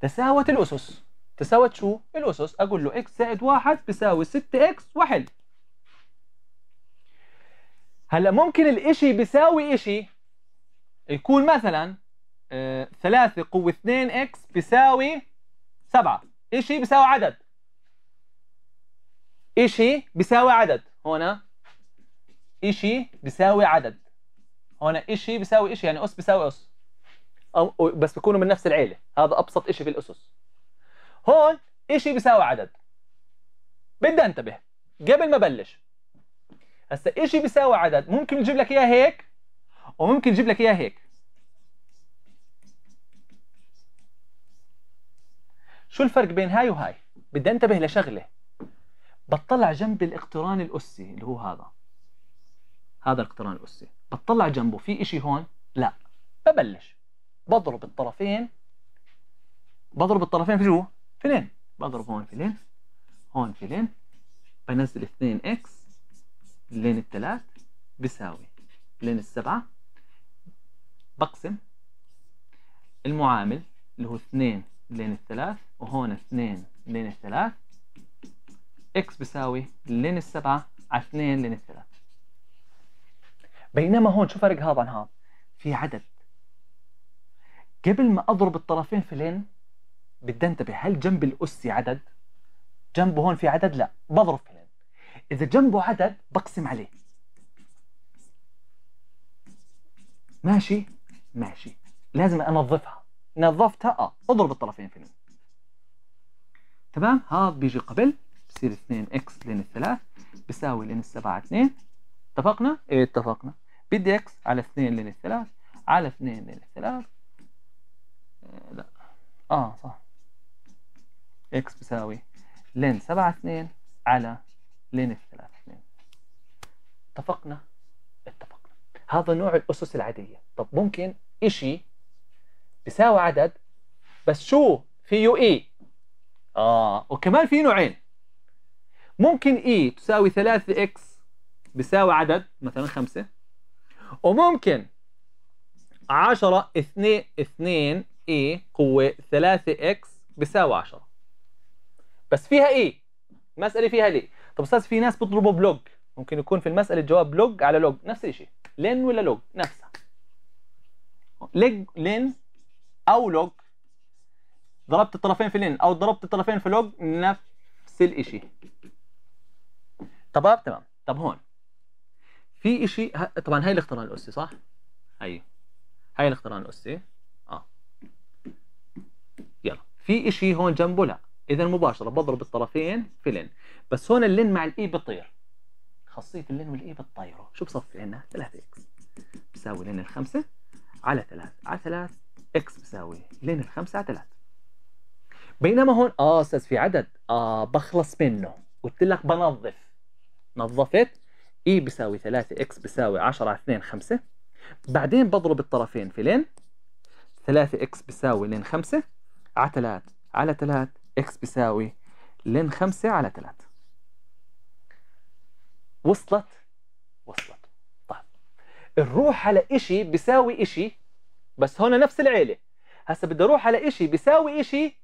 تساوت الاسس تساوت شو؟ الاسس اقول له اكس زائد واحد بيساوي 6 اكس وحل هلا ممكن الاشي بيساوي اشي يكون مثلا 3 آه، قوة 2 اكس بيساوي 7 اشي بيساوي عدد اشي بيساوي عدد هنا اشي بيساوي عدد هنا اشي بيساوي اشي يعني اس بيساوي اس أو بس بيكونوا من نفس العيلة هذا ابسط اشي في الاسس هون اشي بيساوي عدد بدي انتبه قبل ما بلش هسا اشي بيساوي عدد ممكن نجيب لك اياه هيك وممكن نجيب لك اياها هيك شو الفرق بين هاي وهاي بدي انتبه لشغله بطلع جنب الاقتران الاسي اللي هو هذا هذا الاقتران الاسي بطلع جنبه في اشي هون لا ببلش بضرب الطرفين بضرب الطرفين في جوا فين بضرب هون فين هون فين بنزل 2 اكس لين الثلاث بيساوي لين السبعة بقسم المعامل اللي هو 2 لين الثلاث وهون 2 لين الثلاث اكس بيساوي لين 7 على 2 لين الثلاث بينما هون شو فرق هذا عن هذا؟ في عدد قبل ما اضرب الطرفين في لين بدي انتبه هل جنب الاسي عدد؟ جنبه هون في عدد؟ لا بضرب في لين اذا جنبه عدد بقسم عليه ماشي ماشي لازم انظفها نظفتها اه اضرب الطرفين في المية تمام هذا بيجي قبل بصير 2 اكس لين الثلاث بيساوي لين السبعة 2 اتفقنا؟ ايه اتفقنا بدي اكس على 2 لين الثلاث على 2 لين الثلاث آه، لا اه صح اكس بيساوي لين سبعة 2 على لين الثلاث 2 اتفقنا؟ اتفقنا هذا نوع الاسس العاديه طب ممكن إشي بيساوي عدد بس شو فيه إي آه وكمان في نوعين ممكن إي تساوي 3 إكس بيساوي عدد مثلا 5 وممكن 10 2 2 إي قوة 3 إكس بيساوي 10 بس فيها إي مسألة فيها لي طب أستاذ في ناس بيضربوا بلوج ممكن يكون في المسألة الجواب لوج على لوج نفس الشيء لين ولا لوج نفسها ليج لينز او لوج ضربت الطرفين في لين او ضربت الطرفين في لوج نفس الاشي طب تمام طب هون في اشي طبعا هاي الاقتران الاسي صح هي هاي الاقتران الاسي اه يلا في اشي هون جنبه لا اذا مباشره بضرب الطرفين في لين بس هون اللين مع الاي بطير خاصيه اللين والاي بتطيره شو بصفي عندنا 3 اكس بيساوي لين الخمسه على 3 على 3 اكس بيساوي لين الخمسة على 3 بينما هون اه استاذ في عدد اه بخلص منه قلت لك بنظف نظفت اي e بيساوي 3 اكس بيساوي 10 على 2 5 بعدين بضرب الطرفين في لين 3 اكس بيساوي لين 5 على 3 على 3 اكس بيساوي لين 5 على 3 وصلت وصلت نروح على إشي بيساوي إشي بس هون نفس العيلة هسا بدي أروح على إشي بيساوي إشي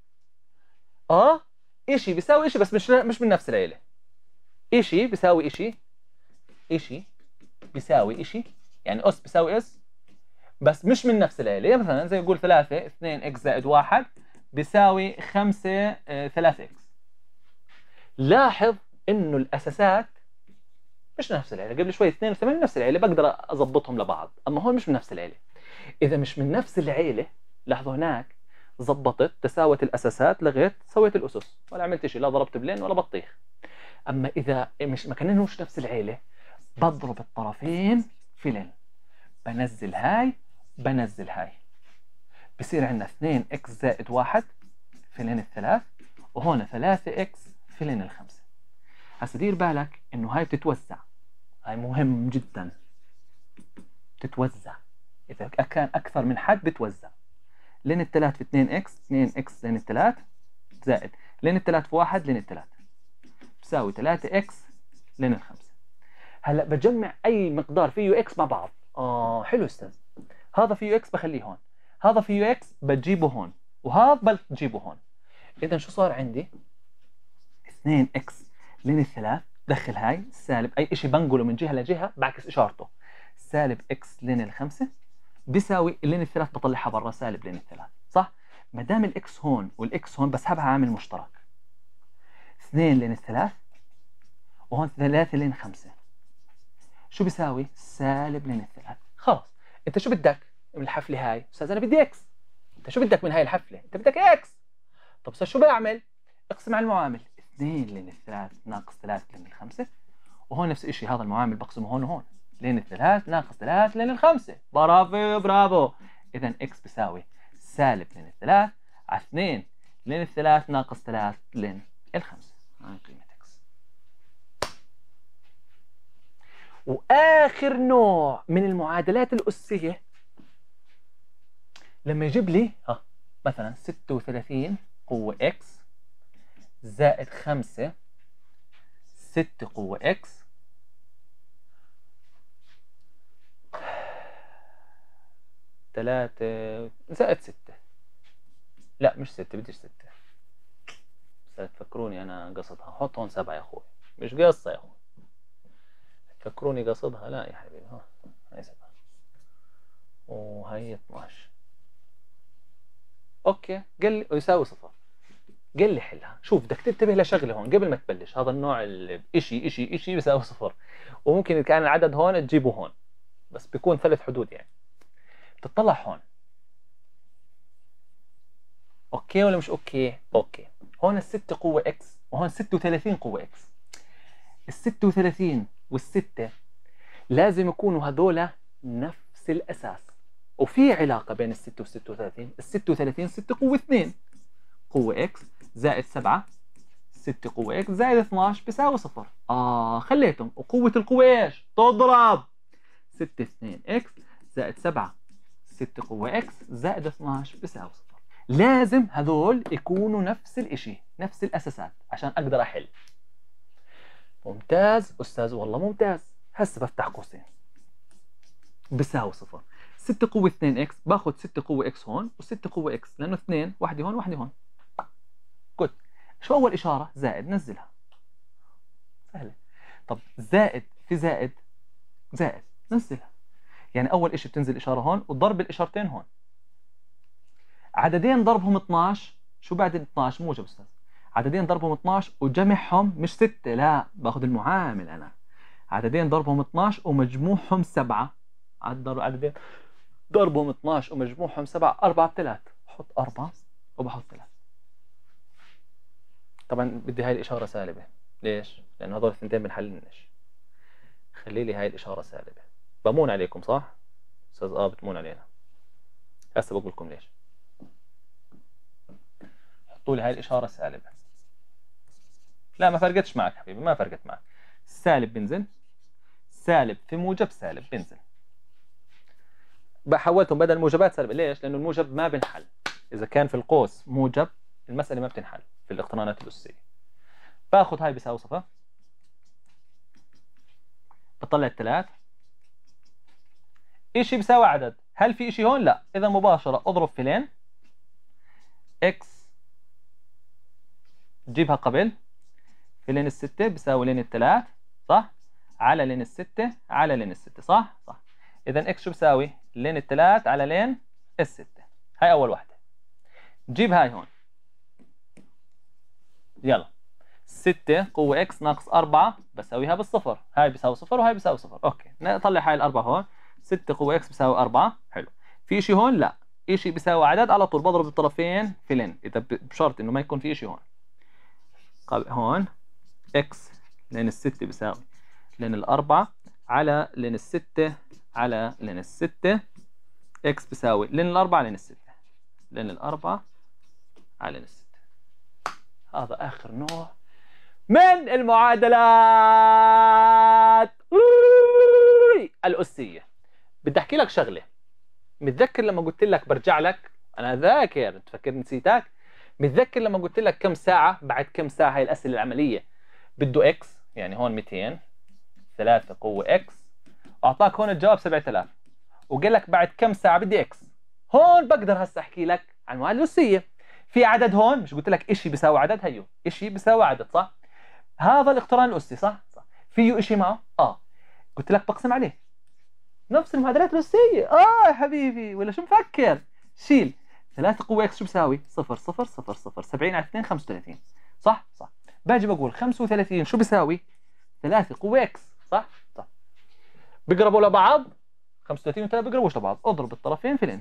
آه إشي بيساوي إشي بس مش مش من نفس العيلة إشي بيساوي إشي إشي بيساوي إشي يعني أس بيساوي أس بس مش من نفس العيلة يعني مثلا زي نقول 3 2 إكس زائد 1 بيساوي 5 3 آه، إكس لاحظ إنه الأساسات مش نفس العيله قبل شوي اثنين وثمانين نفس العيله بقدر اظبطهم لبعض اما هون مش من نفس العيله اذا مش من نفس العيله لاحظوا هناك ظبطت تساوت الاساسات لغيت سويت الاسس ولا عملت شيء لا ضربت بلين ولا بطيخ اما اذا مش ما كانوش نفس العيله بضرب الطرفين لين بنزل هاي بنزل هاي بصير عندنا 2 اكس زائد 1 لين الثلاث وهون 3 اكس لين الخمسة هسا دير بالك انه هاي بتتوزع هاي مهم جدا بتتوزع اذا كان اكثر من حد بتوزع لين الثلاث في 2 اكس 2 اكس لين الثلاث زائد لين الثلاث في واحد لين الثلاث بساوي 3 اكس لين الخمسة هلا بجمع اي مقدار فيه اكس مع بعض اه حلو استاذ هذا فيه اكس بخليه هون هذا فيه اكس بجيبه هون وهذا بجيبه هون اذا شو صار عندي 2 اكس لين الثلاث دخل هاي سالب اي شيء بنقله من جهه لجهه بعكس اشارته سالب اكس لين الخمسه بيساوي لين الثلاث بطلعها برا سالب لين الثلاث صح ما دام الاكس هون والاكس هون بسحبها عامل مشترك 2 لين الثلاث وهون 3 لين 5 شو بيساوي سالب لين الثلاث خلص انت شو بدك من الحفله هاي استاذ انا بدي اكس انت شو بدك من هاي الحفله انت بدك اكس طب شو بعمل اقسم على المعامل 2 لين 3 ناقص 3 لين 5 وهون نفس الشيء هذا المعامل بقسمه هون وهون لين 3 ناقص 3 لين 5 برافو برافو اذا اكس بيساوي سالب لين 3 على 2 لين 3 ناقص 3 لين 5 هاي قيمه اكس واخر نوع من المعادلات الاسيه لما يجيب لي ها مثلا 36 هو اكس زائد خمسة ست قوة إكس تلاتة زائد ستة لا مش ستة بديش ستة بس تفكروني أنا قصدها حط هون سبعة يا أخوي مش قصة يا أخوي تفكروني قصدها لا يا حبيبي ها هاي سبعة وهي 12 أوكي قل يساوي صفر قال لي حلها شوف بدك تنتبه لشغله هون قبل ما تبلش هذا النوع الشيء شيء شيء بيساوي صفر وممكن كان العدد هون تجيبه هون بس بيكون ثلاث حدود يعني بتطلع هون اوكي ولا مش اوكي اوكي هون الستة قوة اكس وهون 36 قوة اكس ال 36 والستة لازم يكونوا هذول نفس الاساس وفي علاقة بين ال 6 وال 36 ال 36 6 قوة 2 قوة اكس زائد 7 6 قوة اكس زائد 12 بيساوي صفر اه خليتهم وقوة القوة ايش؟ تضرب 6 2 اكس زائد 7 6 قوة اكس زائد 12 بيساوي صفر لازم هذول يكونوا نفس الاشي نفس الاساسات عشان اقدر احل ممتاز استاذ والله ممتاز هسا بفتح قوسين بيساوي صفر 6 قوة 2 اكس باخذ 6 قوة اكس هون و6 قوة اكس لانه 2 وحده هون وحده هون جود شو اول اشاره زائد نزلها سهله طب زائد في زائد زائد نزلها يعني اول شيء بتنزل اشاره هون وضرب الاشارتين هون عددين ضربهم 12 شو بعد ال 12 موجب استاذ عددين ضربهم 12 وجمعهم مش 6 لا باخذ المعامل انا عددين ضربهم 12 ومجموعهم 7 عددين ضربهم 12 ومجموعهم 7 4 بثلاث بحط 4 وبحط 3 طبعا بدي هاي الاشاره سالبه ليش لان هذول الثنتين بنحللنش خلي لي هاي الاشاره سالبه بمون عليكم صح استاذ اه بتمون علينا هسه بقول لكم ليش حطوا لي هاي الاشاره سالبه لا ما فرقتش معك حبيبي ما فرقت معك سالب بنزل سالب في موجب سالب بنزل بحولتهم حولتهم بدل موجبات سالب ليش لانه الموجب ما بنحل اذا كان في القوس موجب المساله ما بتنحل في الاقترانات الأسسية باخذ هاي بساوي صفر بطلع الثلاث شيء بساوي عدد هل في إشي هون؟ لا إذا مباشرة أضرب في لين إكس جيبها قبل في لين الستة بساوي لين الثلاث صح؟ على لين الستة على لين الستة صح؟ صح إذا إكس شو بساوي؟ لين الثلاث على لين الستة هاي أول واحدة جيب هاي هون يلا 6 قوة اكس ناقص 4 بساويها بالصفر هاي بيساوي صفر وهاي بيساوي صفر اوكي نطلع هاي الأربعة هون 6 قوة اكس بيساوي 4 حلو في شيء هون لا شيء بيساوي عدد على طول بضرب الطرفين في لين اذا بشرط انه ما يكون في شيء هون هون اكس لين الستة بيساوي لين الأربعة على لين الستة على لين الستة اكس بيساوي لين الأربعة لين الستة لين الأربعة على لين الستة هذا آخر نوع من المعادلات الأسية بدي أحكي لك شغلة متذكر لما قلت لك برجع لك أنا ذاكر تفكر نسيتك متذكر لما قلت لك كم ساعة بعد كم ساعة هاي الأسئلة العملية بده إكس يعني هون 200 3 قوة إكس أعطاك هون الجواب 7000 وقال لك بعد كم ساعة بدي إكس هون بقدر هسه أحكي لك عن المعادلة الأسية في عدد هون مش قلت لك شيء بيساوي عدد هيو شيء بيساوي عدد صح هذا الاقتران الاسي صح صح فيه شيء معه اه قلت لك بقسم عليه نفس المعادلات الاسيه اه يا حبيبي ولا شو مفكر شيل 3 قوة اكس شو بساوي؟ 0 0 0 0 70 على 2 35 صح؟ صح باجي بقول 35 شو بساوي؟ 3 قوة اكس صح؟ صح بيقربوا لبعض 35 و3 بيقربوش لبعض اضرب الطرفين في الان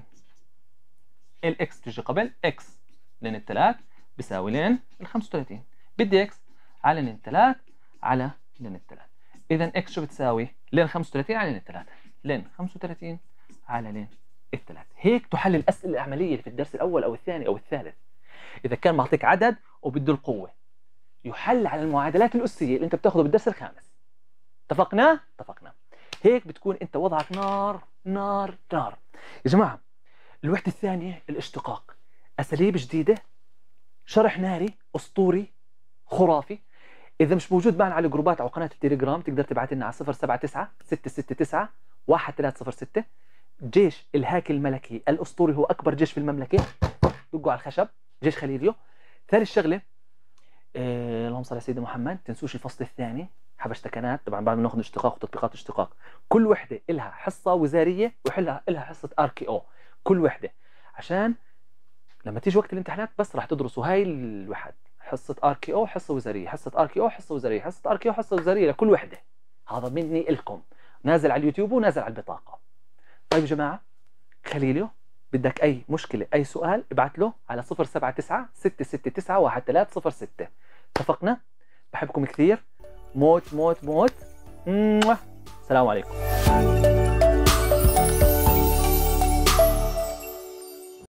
الاكس تجي قبل اكس لين الثلاث بيساوي لين ال 35 بدي اكس على لين الثلاث على لين الثلاث اذا اكس شو بتساوي؟ لين 35 على لين الثلاث لين 35 على لين الثلاث هيك تحل الاسئله العمليه في الدرس الاول او الثاني او الثالث اذا كان معطيك عدد وبده القوه يحل على المعادلات الاسيه اللي انت بتاخذه بالدرس الخامس اتفقنا؟ اتفقنا هيك بتكون انت وضعك نار نار نار يا جماعه الوحده الثانيه الاشتقاق أساليب جديدة شرح ناري أسطوري خرافي إذا مش موجود معنا على الجروبات أو قناة التليجرام تقدر تبعت لنا على 079 669 1306 جيش الهاكي الملكي الأسطوري هو أكبر جيش في المملكة دقوا على الخشب جيش خليليو ثالث شغلة آه، اللهم صل على سيدنا محمد تنسوش الفصل الثاني حبشتكنات طبعا بعد ما ناخذ اشتقاق وتطبيقات اشتقاق كل وحده لها حصه وزاريه وحلها لها حصه ار كي او كل وحده عشان لما تيجي وقت الامتحانات بس راح تدرسوا هاي الوحد حصه ار كي او حصه وزاريه حصه ار كي او حصه وزاريه حصه ار كي او حصه وزاريه لكل وحده هذا مني الكم نازل على اليوتيوب ونازل على البطاقه طيب يا جماعه خليليو بدك اي مشكله اي سؤال ابعت له على 079 669 1306 اتفقنا بحبكم كثير موت موت موت السلام عليكم